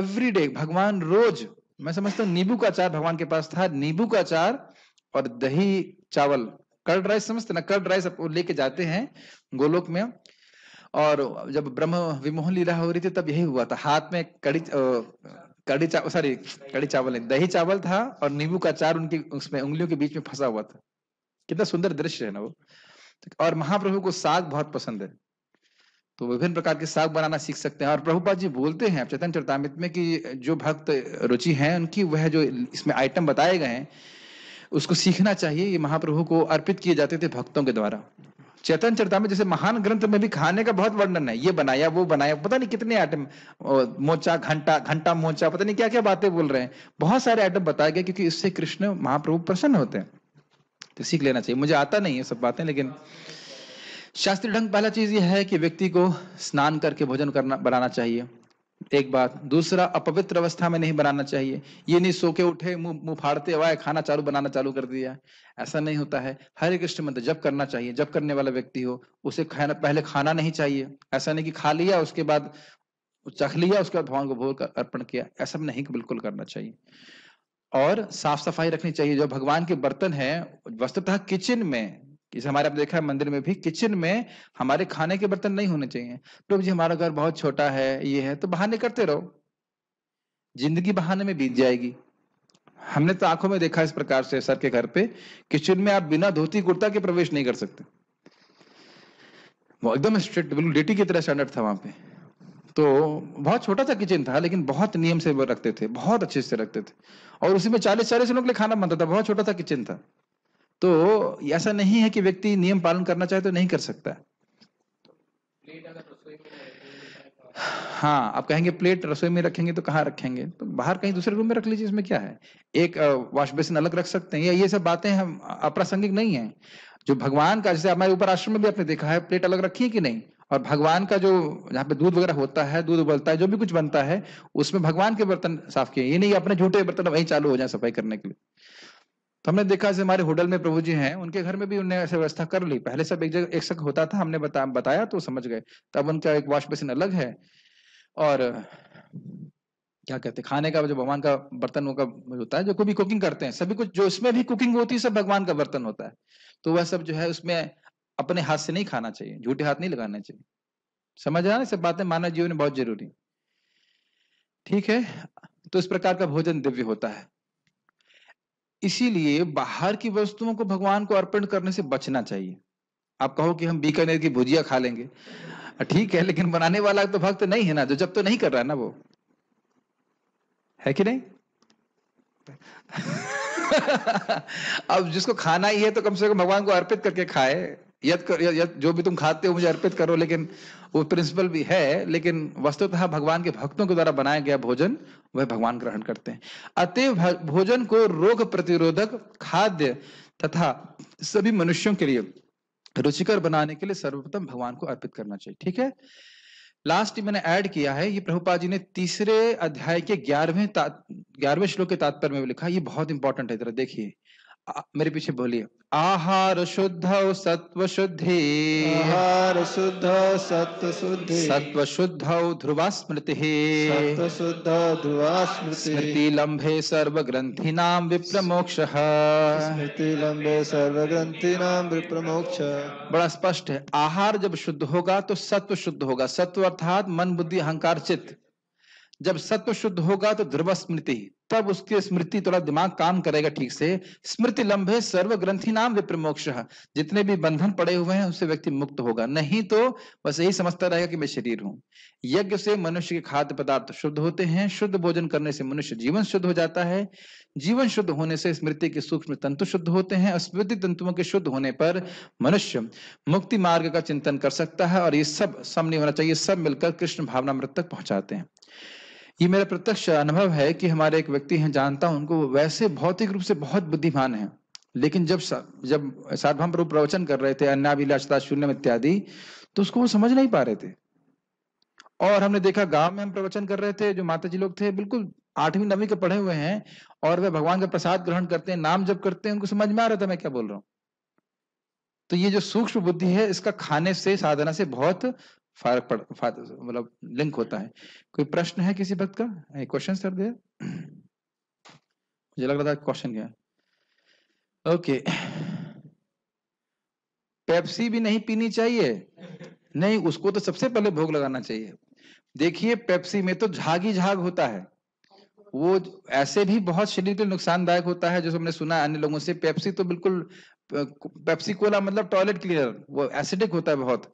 every day भगवान रोज मैं समझता हूँ नींबू का अचार भगवान के पास था नींबू का अचार और दही चावल कर्ड राइस समझते ना कर्ड राइस लेके जाते हैं गोलोक में और जब ब्रह्म विमोहन लीला हो रही थी तब यही हुआ था हाथ में कड़ी कड़ी चावल सॉरी कड़ी चावल नहीं दही चावल था और नींबू का चार उनकी उसमें उंगलियों के बीच में फंसा हुआ था कितना सुंदर दृश्य है ना वो और महाप्रभु को साग बहुत पसंद है तो विभिन्न प्रकार के साग बनाना सीख सकते हैं और प्रभुपाद जी बोलते हैं चेतन चरतामित में कि जो भक्त रुचि है उनकी वह जो इसमें आइटम बताए गए हैं उसको सीखना चाहिए ये महाप्रभु को अर्पित किए जाते थे भक्तों के द्वारा चेतन चरता में जैसे महान ग्रंथ में भी खाने का बहुत वर्णन है ये बनाया वो बनाया पता नहीं कितने आइटम मोचा घंटा घंटा मोचा पता नहीं क्या क्या बातें बोल रहे हैं बहुत सारे आइटम बताए गए क्योंकि इससे कृष्ण महाप्रभु प्रसन्न होते हैं तो सीख लेना चाहिए मुझे आता नहीं है सब बातें लेकिन शास्त्रीय ढंग पहला चीज यह है कि व्यक्ति को स्नान करके भोजन करना बनाना चाहिए एक बात दूसरा अपवित्र अवस्था में नहीं बनाना चाहिए ये नहीं सो के उठे मुंह मुंह फाड़ते हुआ खाना चालू बनाना चालू कर दिया ऐसा नहीं होता है हरे कृष्ण मंत्र जब करना चाहिए जब करने वाला व्यक्ति हो उसे खाना पहले खाना नहीं चाहिए ऐसा नहीं कि खा लिया उसके बाद चख लिया उसके बाद भगवान को कर अर्पण किया ऐसा नहीं बिल्कुल करना चाहिए और साफ सफाई रखनी चाहिए जो भगवान के बर्तन है वस्तुतः किचन में जैसे हमारे आप देखा है मंदिर में भी किचन में हमारे खाने के बर्तन नहीं होने चाहिए प्रभु तो जी हमारा घर बहुत छोटा है ये है तो बहाने करते रहो जिंदगी बहाने में बीत जाएगी हमने तो आंखों में देखा इस प्रकार से सर के घर पे किचन में आप बिना धोती कुर्ता के प्रवेश नहीं कर सकते वो एकदम स्ट्रिक्ट बिल्कुल डेटी की तरह स्टैंडर्ड था वहां पे तो बहुत छोटा सा किचन था लेकिन बहुत नियम से रखते थे बहुत अच्छे से रखते थे और उसी में चालीस चालीस लोग के लिए खाना बनता था बहुत छोटा सा किचन था तो ऐसा नहीं है कि व्यक्ति नियम पालन करना चाहे तो नहीं कर सकता हाँ आप कहेंगे प्लेट रसोई में रखेंगे तो कहाँ रखेंगे तो बाहर कहीं दूसरे रूम में रख लीजिए इसमें क्या है एक वॉश बेसिन अलग रख सकते हैं या ये सब बातें हम अप्रासंगिक नहीं है जो भगवान का जैसे हमारे ऊपर आश्रम में भी आपने देखा है प्लेट अलग रखी है कि नहीं और भगवान का जो जहाँ पे दूध वगैरह होता है दूध उबलता है जो भी कुछ बनता है उसमें भगवान के बर्तन साफ किए ये नहीं अपने झूठे बर्तन वहीं चालू हो जाए सफाई करने के लिए तो हमने देखा जैसे हमारे होटल में प्रभु जी हैं उनके घर में भी उनने ऐसी व्यवस्था कर ली पहले सब एक जगह एक संग होता था हमने बता, बताया तो समझ गए तब उनका एक वॉश बेसिन अलग है और क्या कहते हैं खाने का जो भगवान का बर्तन का होता है जो कोई भी कुकिंग करते हैं सभी कुछ जो उसमें भी कुकिंग होती है सब भगवान का बर्तन होता है तो वह सब जो है उसमें अपने हाथ से नहीं खाना चाहिए झूठे हाथ नहीं लगाना चाहिए समझ आ रहा है सब बातें मानव जीवन में बहुत जरूरी ठीक है तो इस प्रकार का भोजन दिव्य होता है इसीलिए बाहर की वस्तुओं को भगवान को अर्पण करने से बचना चाहिए आप कहो कि हम बीकानेर की भुजिया खा लेंगे ठीक है लेकिन बनाने वाला तो भक्त नहीं है ना जो जब तो नहीं कर रहा है ना वो है कि नहीं अब जिसको खाना ही है तो कम से कम भगवान को अर्पित करके खाए यद कर यद जो भी तुम खाते हो मुझे अर्पित करो लेकिन वो प्रिंसिपल भी है लेकिन वस्तुतः भगवान के भक्तों के द्वारा बनाया गया भोजन वह भगवान ग्रहण करते हैं अतएव भोजन को रोग प्रतिरोधक खाद्य तथा सभी मनुष्यों के लिए रुचिकर बनाने के लिए सर्वप्रथम भगवान को अर्पित करना चाहिए ठीक है लास्ट मैंने ऐड किया है ये प्रभुपा जी ने तीसरे अध्याय के ग्यारहवें ग्यारहवें श्लोक के तात्पर्य में लिखा ये बहुत इंपॉर्टेंट है जरा देखिए मेरे पीछे बोलिए आहार शुद्ध सत्व शुद्धि आहार शुद्ध सत्व शुद्धि सत्व शुद्ध ध्रुवा स्मृति सत्व शुद्ध ध्रुवा स्मृति लंबे सर्व ग्रंथि नाम विप्रमोक्ष स्मृति लंबे सर्व नाम विप्रमोक्ष बड़ा स्पष्ट है आहार जब शुद्ध होगा तो सत्व शुद्ध होगा सत्व अर्थात मन बुद्धि अहंकार चित्त जब सत्व शुद्ध होगा तो ध्रुव स्मृति तब उसकी स्मृति थोड़ा दिमाग काम करेगा ठीक से स्मृति लंबे सर्व ग्रंथि नाम विप्रमोक्ष जितने भी बंधन पड़े हुए हैं उससे व्यक्ति मुक्त होगा नहीं तो बस यही समझता रहेगा कि मैं शरीर हूँ यज्ञ से मनुष्य के खाद्य पदार्थ शुद्ध होते हैं शुद्ध भोजन करने से मनुष्य जीवन शुद्ध हो जाता है जीवन शुद्ध होने से स्मृति के सूक्ष्म तंतु शुद्ध होते हैं स्मृति तंतुओं के शुद्ध होने पर मनुष्य मुक्ति मार्ग का चिंतन कर सकता है और ये सब सामने होना चाहिए सब मिलकर कृष्ण भावना मृत तक पहुंचाते हैं ये मेरा प्रत्यक्ष अनुभव है कि हमारे एक व्यक्ति हैं जानता हूं उनको वैसे भौतिक रूप से बहुत बुद्धिमान है लेकिन जब सा, जब सार्वभम प्रभु प्रवचन कर रहे थे अन्याभिलाषता शून्य इत्यादि तो उसको वो समझ नहीं पा रहे थे और हमने देखा गांव में हम प्रवचन कर रहे थे जो माता जी लोग थे बिल्कुल आठवीं नवीं के पढ़े हुए हैं और वे भगवान का प्रसाद ग्रहण करते हैं नाम जब करते हैं उनको समझ में आ रहा था मैं क्या बोल रहा हूँ तो ये जो सूक्ष्म बुद्धि है इसका खाने से साधना से बहुत फर्क पड़ मतलब लिंक होता है कोई प्रश्न है किसी वक्त का क्वेश्चन सर दे मुझे लग रहा था क्वेश्चन क्या ओके पेप्सी भी नहीं पीनी चाहिए नहीं उसको तो सबसे पहले भोग लगाना चाहिए देखिए पेप्सी में तो झाग ही झाग होता है वो ऐसे भी बहुत शरीर के नुकसानदायक होता है जो हमने सुना है अन्य लोगों से पेप्सी तो बिल्कुल पेप्सी कोला मतलब टॉयलेट क्लीनर वो एसिडिक होता है बहुत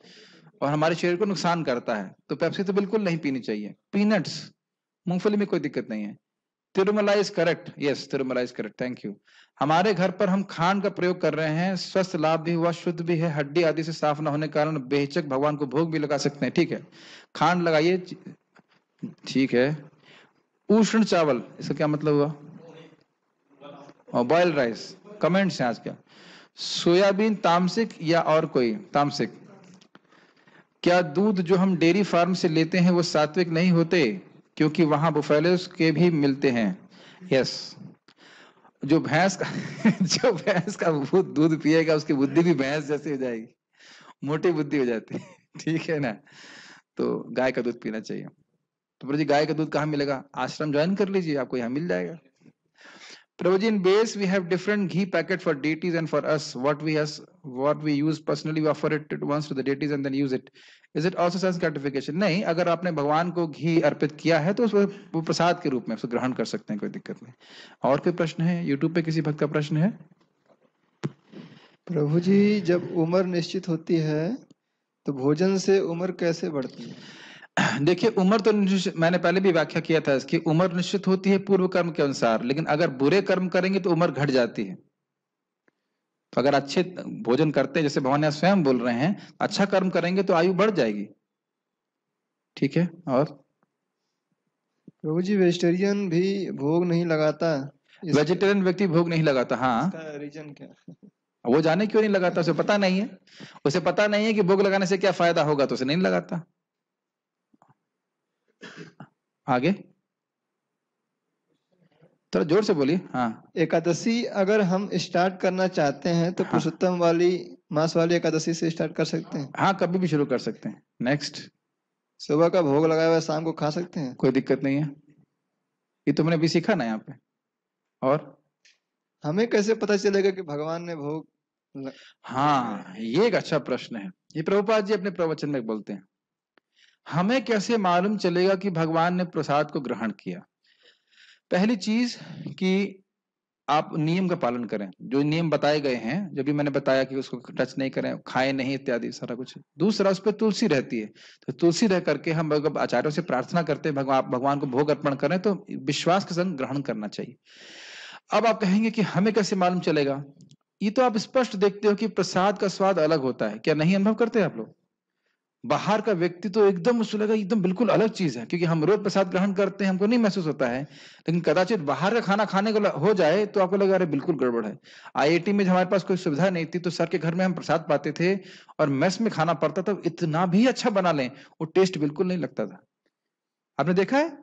और हमारे शरीर को नुकसान करता है तो पेप्सी तो बिल्कुल नहीं पीनी चाहिए पीनट्स मूंगफली में कोई दिक्कत नहीं है Tirumala is correct yes Tirumala is correct thank you हमारे घर पर हम खांड का प्रयोग कर रहे हैं स्वस्थ लाभ भी हुआ शुद्ध भी है हड्डी आदि से साफ न होने के कारण बेहचक भगवान को भोग भी लगा सकते हैं ठीक है खांड लगाइए ठीक है उष्ण चावल इसका क्या मतलब हुआ और बॉयल राइस कमेंट्स हैं आज क्या सोयाबीन तामसिक या और कोई तामसिक क्या दूध जो हम डेयरी फार्म से लेते हैं वो सात्विक नहीं होते क्योंकि वहां बुफेले के भी मिलते हैं यस जो भैंस का जो भैंस का दूध पिएगा उसकी बुद्धि भी भैंस जैसी हो जाएगी मोटी बुद्धि हो जाती है ठीक है ना तो गाय का दूध पीना चाहिए तो जी गाय का दूध कहाँ मिलेगा आश्रम ज्वाइन कर लीजिए आपको यहाँ मिल जाएगा Prabhuji, in base we have different ghee packet for deities and for us. What we has, what we use personally, we offer it once to the deities and then use it. Is it also sense gratification? नहीं अगर आपने भगवान को घी अर्पित किया है तो उसको वो प्रसाद के रूप में उसको ग्रहण कर सकते हैं कोई दिक्कत नहीं और कोई प्रश्न है YouTube पे किसी भक्त का प्रश्न है प्रभु जी जब उम्र निश्चित होती है तो भोजन से उम्र कैसे बढ़ती है देखिए उम्र तो मैंने पहले भी व्याख्या किया था इसकी उम्र निश्चित होती है पूर्व कर्म के अनुसार लेकिन अगर बुरे कर्म करेंगे तो उम्र घट जाती है तो अगर अच्छे भोजन करते हैं जैसे भगवान स्वयं बोल रहे हैं अच्छा कर्म करेंगे तो आयु बढ़ जाएगी ठीक है और प्रभु जी वेजिटेरियन भी भोग नहीं लगाता वेजिटेरियन व्यक्ति भोग नहीं लगाता हाँ रीजन क्या वो जाने क्यों नहीं लगाता उसे पता नहीं है उसे पता नहीं है कि भोग लगाने से क्या फायदा होगा तो उसे नहीं लगाता आगे थोड़ा जोर से बोलिए हाँ एकादशी अगर हम स्टार्ट करना चाहते हैं तो हाँ। पुरुषोत्तम वाली मास वाली एकादशी से स्टार्ट कर सकते हैं हाँ कभी भी शुरू कर सकते हैं नेक्स्ट सुबह का भोग लगाया हुआ शाम को खा सकते हैं कोई दिक्कत नहीं है ये तुमने तो भी सीखा ना यहाँ पे और हमें कैसे पता चलेगा कि भगवान ने भोग लग... हाँ ये एक अच्छा प्रश्न है ये प्रभुपाद जी अपने प्रवचन में बोलते हैं हमें कैसे मालूम चलेगा कि भगवान ने प्रसाद को ग्रहण किया पहली चीज कि आप नियम का पालन करें जो नियम बताए गए हैं जो भी मैंने बताया कि उसको टच नहीं करें खाए नहीं इत्यादि सारा कुछ दूसरा उस पर तुलसी रहती है तो तुलसी रह करके हम अगर आचार्यों से प्रार्थना करते हैं भगवान भगवान को भोग अर्पण करें तो विश्वास के संग ग्रहण करना चाहिए अब आप कहेंगे कि हमें कैसे मालूम चलेगा ये तो आप स्पष्ट देखते हो कि प्रसाद का स्वाद अलग होता है क्या नहीं अनुभव करते आप लोग बाहर का व्यक्ति तो एकदम उसको लगा एकदम बिल्कुल अलग चीज है क्योंकि हम रोज प्रसाद ग्रहण करते हैं हमको नहीं महसूस होता है लेकिन कदाचित बाहर का खाना खाने को हो जाए तो आपको लगा अरे बिल्कुल गड़बड़ है आईआईटी में हमारे पास कोई सुविधा नहीं थी तो सर के घर में हम प्रसाद पाते थे और मेस में खाना पड़ता था तो इतना भी अच्छा बना लें वो टेस्ट बिल्कुल नहीं लगता था आपने देखा है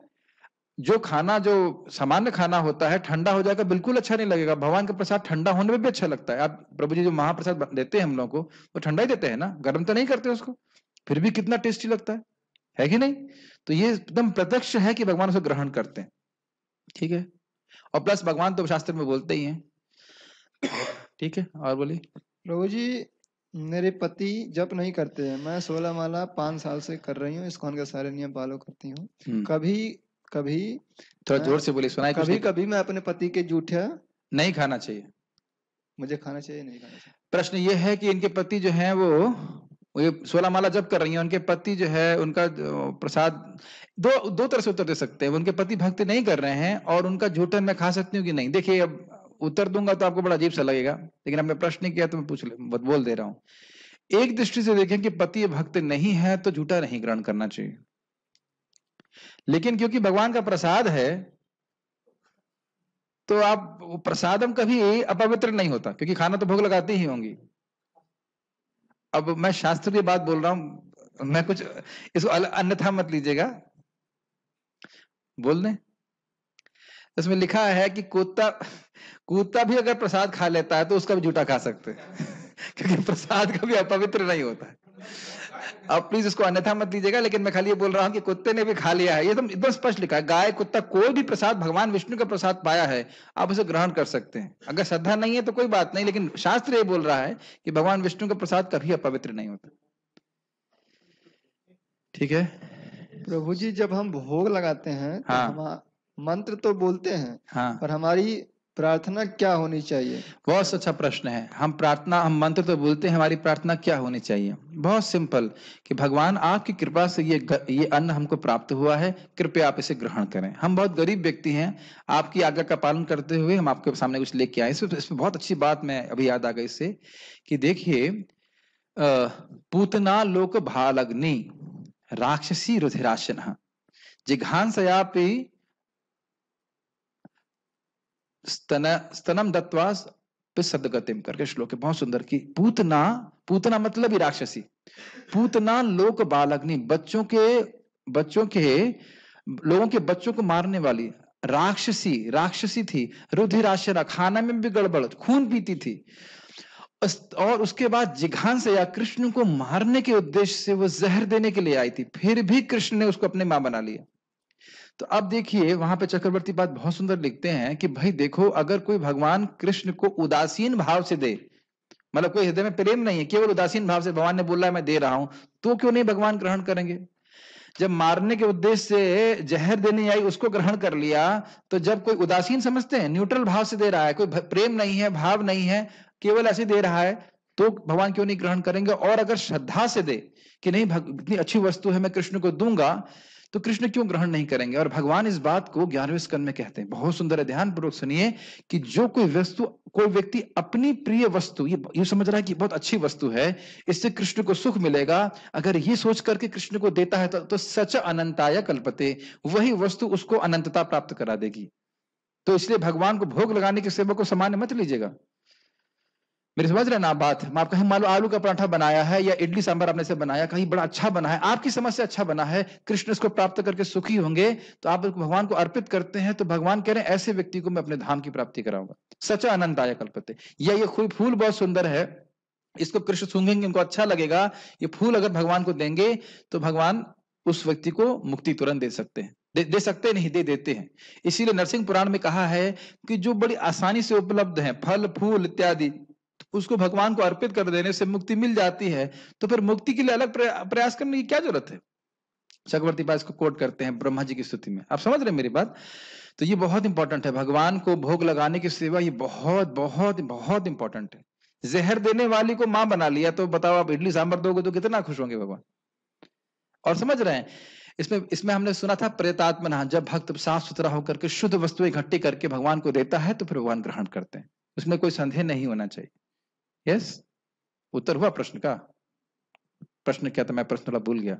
जो खाना जो सामान्य खाना होता है ठंडा हो जाएगा बिल्कुल अच्छा नहीं लगेगा भगवान का प्रसाद ठंडा होने में भी अच्छा लगता है आप प्रभु जी जो महाप्रसाद देते हैं हम लोगों को वो ठंडा ही देते हैं ना गर्म तो नहीं करते उसको फिर भी कितना टेस्टी लगता है है कि नहीं तो ये एकदम प्रत्यक्ष है कि भगवान उसे ग्रहण करते हैं ठीक है और प्लस भगवान तो शास्त्र में बोलते ही हैं ठीक है और बोलिए प्रभु जी मेरे पति जप नहीं करते हैं मैं सोलह माला पांच साल से कर रही हूँ इसकोन के सारे नियम पालो करती हूँ हम्म। कभी कभी थोड़ा जोर से बोले सुना कभी कभी मैं अपने पति के जूठे नहीं खाना चाहिए मुझे खाना चाहिए नहीं खाना चाहिए प्रश्न ये है कि इनके पति जो हैं वो ये सोलह माला जब कर रही हैं उनके पति जो है उनका प्रसाद दो दो तरह से उत्तर दे सकते हैं उनके पति भक्ति नहीं कर रहे हैं और उनका झूठन मैं खा सकती हूँ कि नहीं देखिए अब उत्तर दूंगा तो आपको बड़ा अजीब सा लगेगा लेकिन आपने प्रश्न किया तो मैं पूछ बोल दे रहा हूँ एक दृष्टि से देखें कि पति भक्त नहीं है तो झूठा नहीं ग्रहण करना चाहिए लेकिन क्योंकि भगवान का प्रसाद है तो आप प्रसाद कभी अपवित्र नहीं होता क्योंकि खाना तो भोग लगाते ही होंगी अब मैं शास्त्र की बात बोल रहा हूं मैं कुछ इसको अन्यथा मत लीजिएगा बोलने इसमें लिखा है कि कुत्ता कुत्ता भी अगर प्रसाद खा लेता है तो उसका भी झूठा खा सकते हैं क्योंकि प्रसाद कभी अपवित्र नहीं होता है अब प्लीज इसको अन्यथा मत लीजिएगा लेकिन मैं खाली ये बोल रहा हूँ कि कुत्ते ने भी खा लिया है ये तो एकदम स्पष्ट लिखा है गाय कुत्ता कोई भी प्रसाद भगवान विष्णु का प्रसाद पाया है आप उसे ग्रहण कर सकते हैं अगर श्रद्धा नहीं है तो कोई बात नहीं लेकिन शास्त्र ये बोल रहा है कि भगवान विष्णु का प्रसाद कभी अपवित्र नहीं होता ठीक है प्रभु जी जब हम भोग लगाते हैं तो हाँ। तो मंत्र तो बोलते हैं हाँ। पर हमारी प्रार्थना क्या होनी चाहिए बहुत अच्छा प्रश्न है हम प्रार्थना हम मंत्र तो बोलते हैं हमारी प्रार्थना क्या होनी चाहिए बहुत सिंपल कि भगवान आपकी कृपा से ये ये अन्न हमको प्राप्त हुआ है कृपया आप इसे ग्रहण करें हम बहुत गरीब व्यक्ति हैं आपकी आज्ञा का पालन करते हुए हम आपके सामने कुछ लेके आए इसमें तो, इसमें बहुत अच्छी बात मैं अभी याद आ गई इससे कि देखिए पूतना लोक भालग्नि राक्षसी रुधिराशन जिघांसयापि स्तन स्तनम दत्वा सदगतिम करके श्लोक है बहुत सुंदर की पूतना पूतना मतलब ही राक्षसी पूतना लोक बालग्नि बच्चों के बच्चों के लोगों के बच्चों को मारने वाली राक्षसी राक्षसी थी रुधिराशरा खाना में भी गड़बड़ खून पीती थी और उसके बाद जिघान से या कृष्ण को मारने के उद्देश्य से वो जहर देने के लिए आई थी फिर भी कृष्ण ने उसको अपने मां बना लिया तो अब देखिए वहां पे चक्रवर्ती बात बहुत सुंदर लिखते हैं कि भाई देखो अगर कोई भगवान कृष्ण को उदासीन भाव से दे मतलब कोई हृदय में प्रेम नहीं है केवल उदासीन भाव से भगवान ने बोला मैं दे रहा हूं तो क्यों नहीं भगवान ग्रहण करेंगे जब मारने के उद्देश्य से जहर देने आई उसको ग्रहण कर लिया तो जब कोई उदासीन समझते हैं न्यूट्रल भाव से दे रहा है कोई प्रेम नहीं है भाव नहीं है केवल ऐसे दे रहा है तो भगवान क्यों नहीं ग्रहण करेंगे और अगर श्रद्धा से दे कि नहीं इतनी अच्छी वस्तु है मैं कृष्ण को दूंगा तो कृष्ण क्यों ग्रहण नहीं करेंगे और भगवान इस बात को ग्यारहवें स्कंद में कहते हैं बहुत सुंदर है ध्यान पूर्वक सुनिए कि जो कोई वस्तु कोई व्यक्ति अपनी प्रिय वस्तु ये ये समझ रहा है कि बहुत अच्छी वस्तु है इससे कृष्ण को सुख मिलेगा अगर ये सोच करके कृष्ण को देता है तो, तो सच अनंताय कल्पते वही वस्तु उसको अनंतता प्राप्त करा देगी तो इसलिए भगवान को भोग लगाने की सेवा को सामान्य मत लीजिएगा मेरी समझ रहे ना बात मैं आप मान लो आलू का पराठा बनाया है या इडली सांबर आपने से बनाया कहीं बड़ा अच्छा बना है आपकी समझ से अच्छा बना है कृष्ण इसको प्राप्त करके सुखी होंगे तो आप भगवान को अर्पित करते हैं तो भगवान कह रहे हैं ऐसे व्यक्ति को मैं अपने धाम की प्राप्ति कराऊंगा सचा आनंद आया कल्पते या ये फूल बहुत सुंदर है इसको कृष्ण सूंघेंगे उनको अच्छा लगेगा ये फूल अगर भगवान को देंगे तो भगवान उस व्यक्ति को मुक्ति तुरंत दे सकते हैं दे, दे सकते नहीं दे देते हैं इसीलिए नरसिंह पुराण में कहा है कि जो बड़ी आसानी से उपलब्ध है फल फूल इत्यादि उसको भगवान को अर्पित कर देने से मुक्ति मिल जाती है तो फिर मुक्ति के लिए अलग प्रयास करने की क्या जरूरत है चक्रवर्ती पास को कोट करते हैं ब्रह्मा जी की स्तुति में आप समझ रहे हैं मेरी बात तो ये बहुत इंपॉर्टेंट है भगवान को भोग लगाने की सेवा ये बहुत बहुत बहुत इंपॉर्टेंट है जहर देने वाली को मां बना लिया तो बताओ आप इडली सांबर दोगे तो कितना खुश होंगे भगवान और समझ रहे हैं इसमें इसमें हमने सुना था प्रेतात्मना जब भक्त साफ सुथरा होकर के शुद्ध वस्तु इकट्ठी करके भगवान को देता है तो फिर भगवान ग्रहण करते हैं उसमें कोई संदेह नहीं होना चाहिए यस उत्तर हुआ प्रश्न का प्रश्न क्या था मैं प्रश्न थोड़ा भूल गया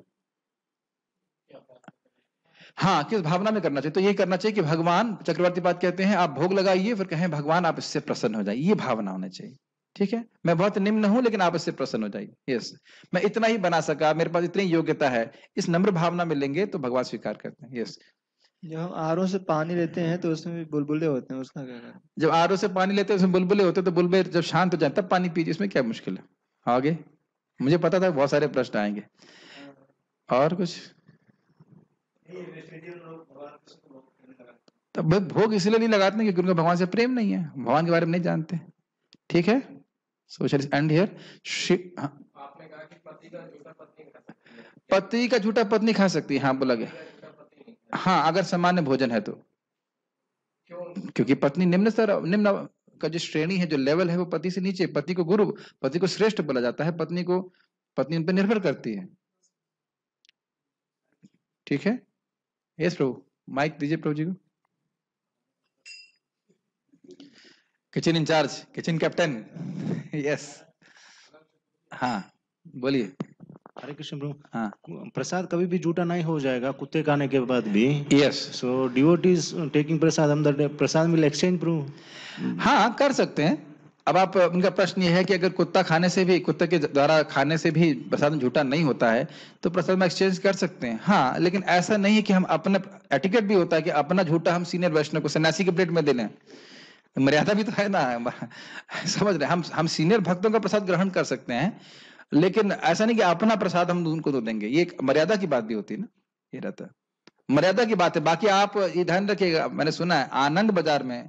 हाँ किस भावना में करना चाहिए तो यही करना चाहिए कि भगवान चक्रवर्ती बात कहते हैं आप भोग लगाइए फिर कहें भगवान आप इससे प्रसन्न हो जाए ये भावना होना चाहिए ठीक है मैं बहुत निम्न हूं लेकिन आप इससे प्रसन्न हो जाइए यस मैं इतना ही बना सका मेरे पास इतनी योग्यता है इस नम्र भावना में लेंगे तो भगवान स्वीकार करते हैं यस जब हम आरओ से पानी लेते हैं तो उसमें भी बुलबुले होते हैं उसका क्या कारण जब आरओ से पानी लेते हैं उसमें बुलबुले होते हैं तो बुलबुले जब शांत हो जाए तब पानी पीजिए इसमें क्या मुश्किल है आगे मुझे पता था बहुत सारे प्रश्न आएंगे और कुछ तो भाई भोग इसलिए नहीं लगाते क्योंकि उनका भगवान से प्रेम नहीं है भगवान के बारे में नहीं जानते ठीक है सोशल एंड हियर पति का झूठा पत्नी खा सकती है हाँ बोला गया हाँ अगर सामान्य भोजन है तो क्योंकि पत्नी निम्न स्तर निम्न का जो श्रेणी है जो लेवल है वो पति से नीचे पति को गुरु पति को श्रेष्ठ बोला जाता है पत्नी को पत्नी उन पर निर्भर करती है ठीक है यस प्रभु माइक दीजिए प्रभु जी को kitchen incharge kitchen captain yes हाँ बोलिए हरे कृष्ण ब्रो हाँ प्रसाद कभी भी झूठा नहीं हो जाएगा कुत्ते खाने के बाद भी yes so devotee is taking prasad हम प्रसाद मिल एक्सचेंज ब्रो हाँ कर सकते हैं अब आप उनका प्रश्न यह है कि अगर कुत्ता खाने से भी कुत्ते के द्वारा खाने से भी प्रसाद झूठा नहीं होता है तो प्रसाद में एक्सचेंज कर सकते हैं हाँ लेकिन ऐसा नहीं है कि हम अपने एटिकेट भी होता है कि अपना झूठा हम सीनियर वैष्णव को सन्यासी के प्लेट में दे लें मर्यादा भी तो है ना समझ रहे हम हम सीनियर भक्तों का प्रसाद ग्रहण कर सकते हैं लेकिन ऐसा नहीं कि अपना प्रसाद हम उनको तो देंगे ये एक मर्यादा की बात भी होती है ना ये रहता है मर्यादा की बात है बाकी आप ये ध्यान रखिएगा मैंने सुना है आनंद बाजार में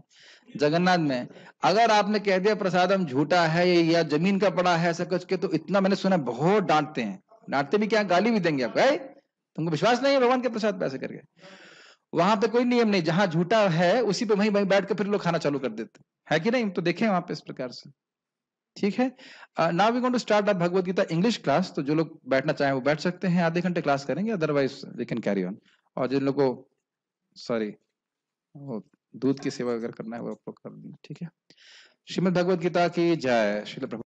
जगन्नाथ में अगर आपने कह दिया प्रसाद हम झूठा है या जमीन का पड़ा है ऐसा कुछ के तो इतना मैंने सुना बहुत डांटते हैं डांटते भी क्या गाली भी देंगे आपको तुमको विश्वास नहीं है भगवान के प्रसाद पैसे करके वहां पे कोई नियम नहीं जहां झूठा है उसी पे वहीं वहीं बैठ कर फिर लोग खाना चालू कर देते है कि नहीं तो देखे वहां पे इस प्रकार से ठीक है now we going to start a Bhagavad Gita English class तो जो लोग बैठना चाहें वो बैठ सकते हैं आधे घंटे क्लास करेंगे otherwise we can carry on और जिन लोगों को सॉरी दूध की सेवा अगर करना है वो आपको कर देना ठीक है श्रीमद भगवत गीता की जय प्रभु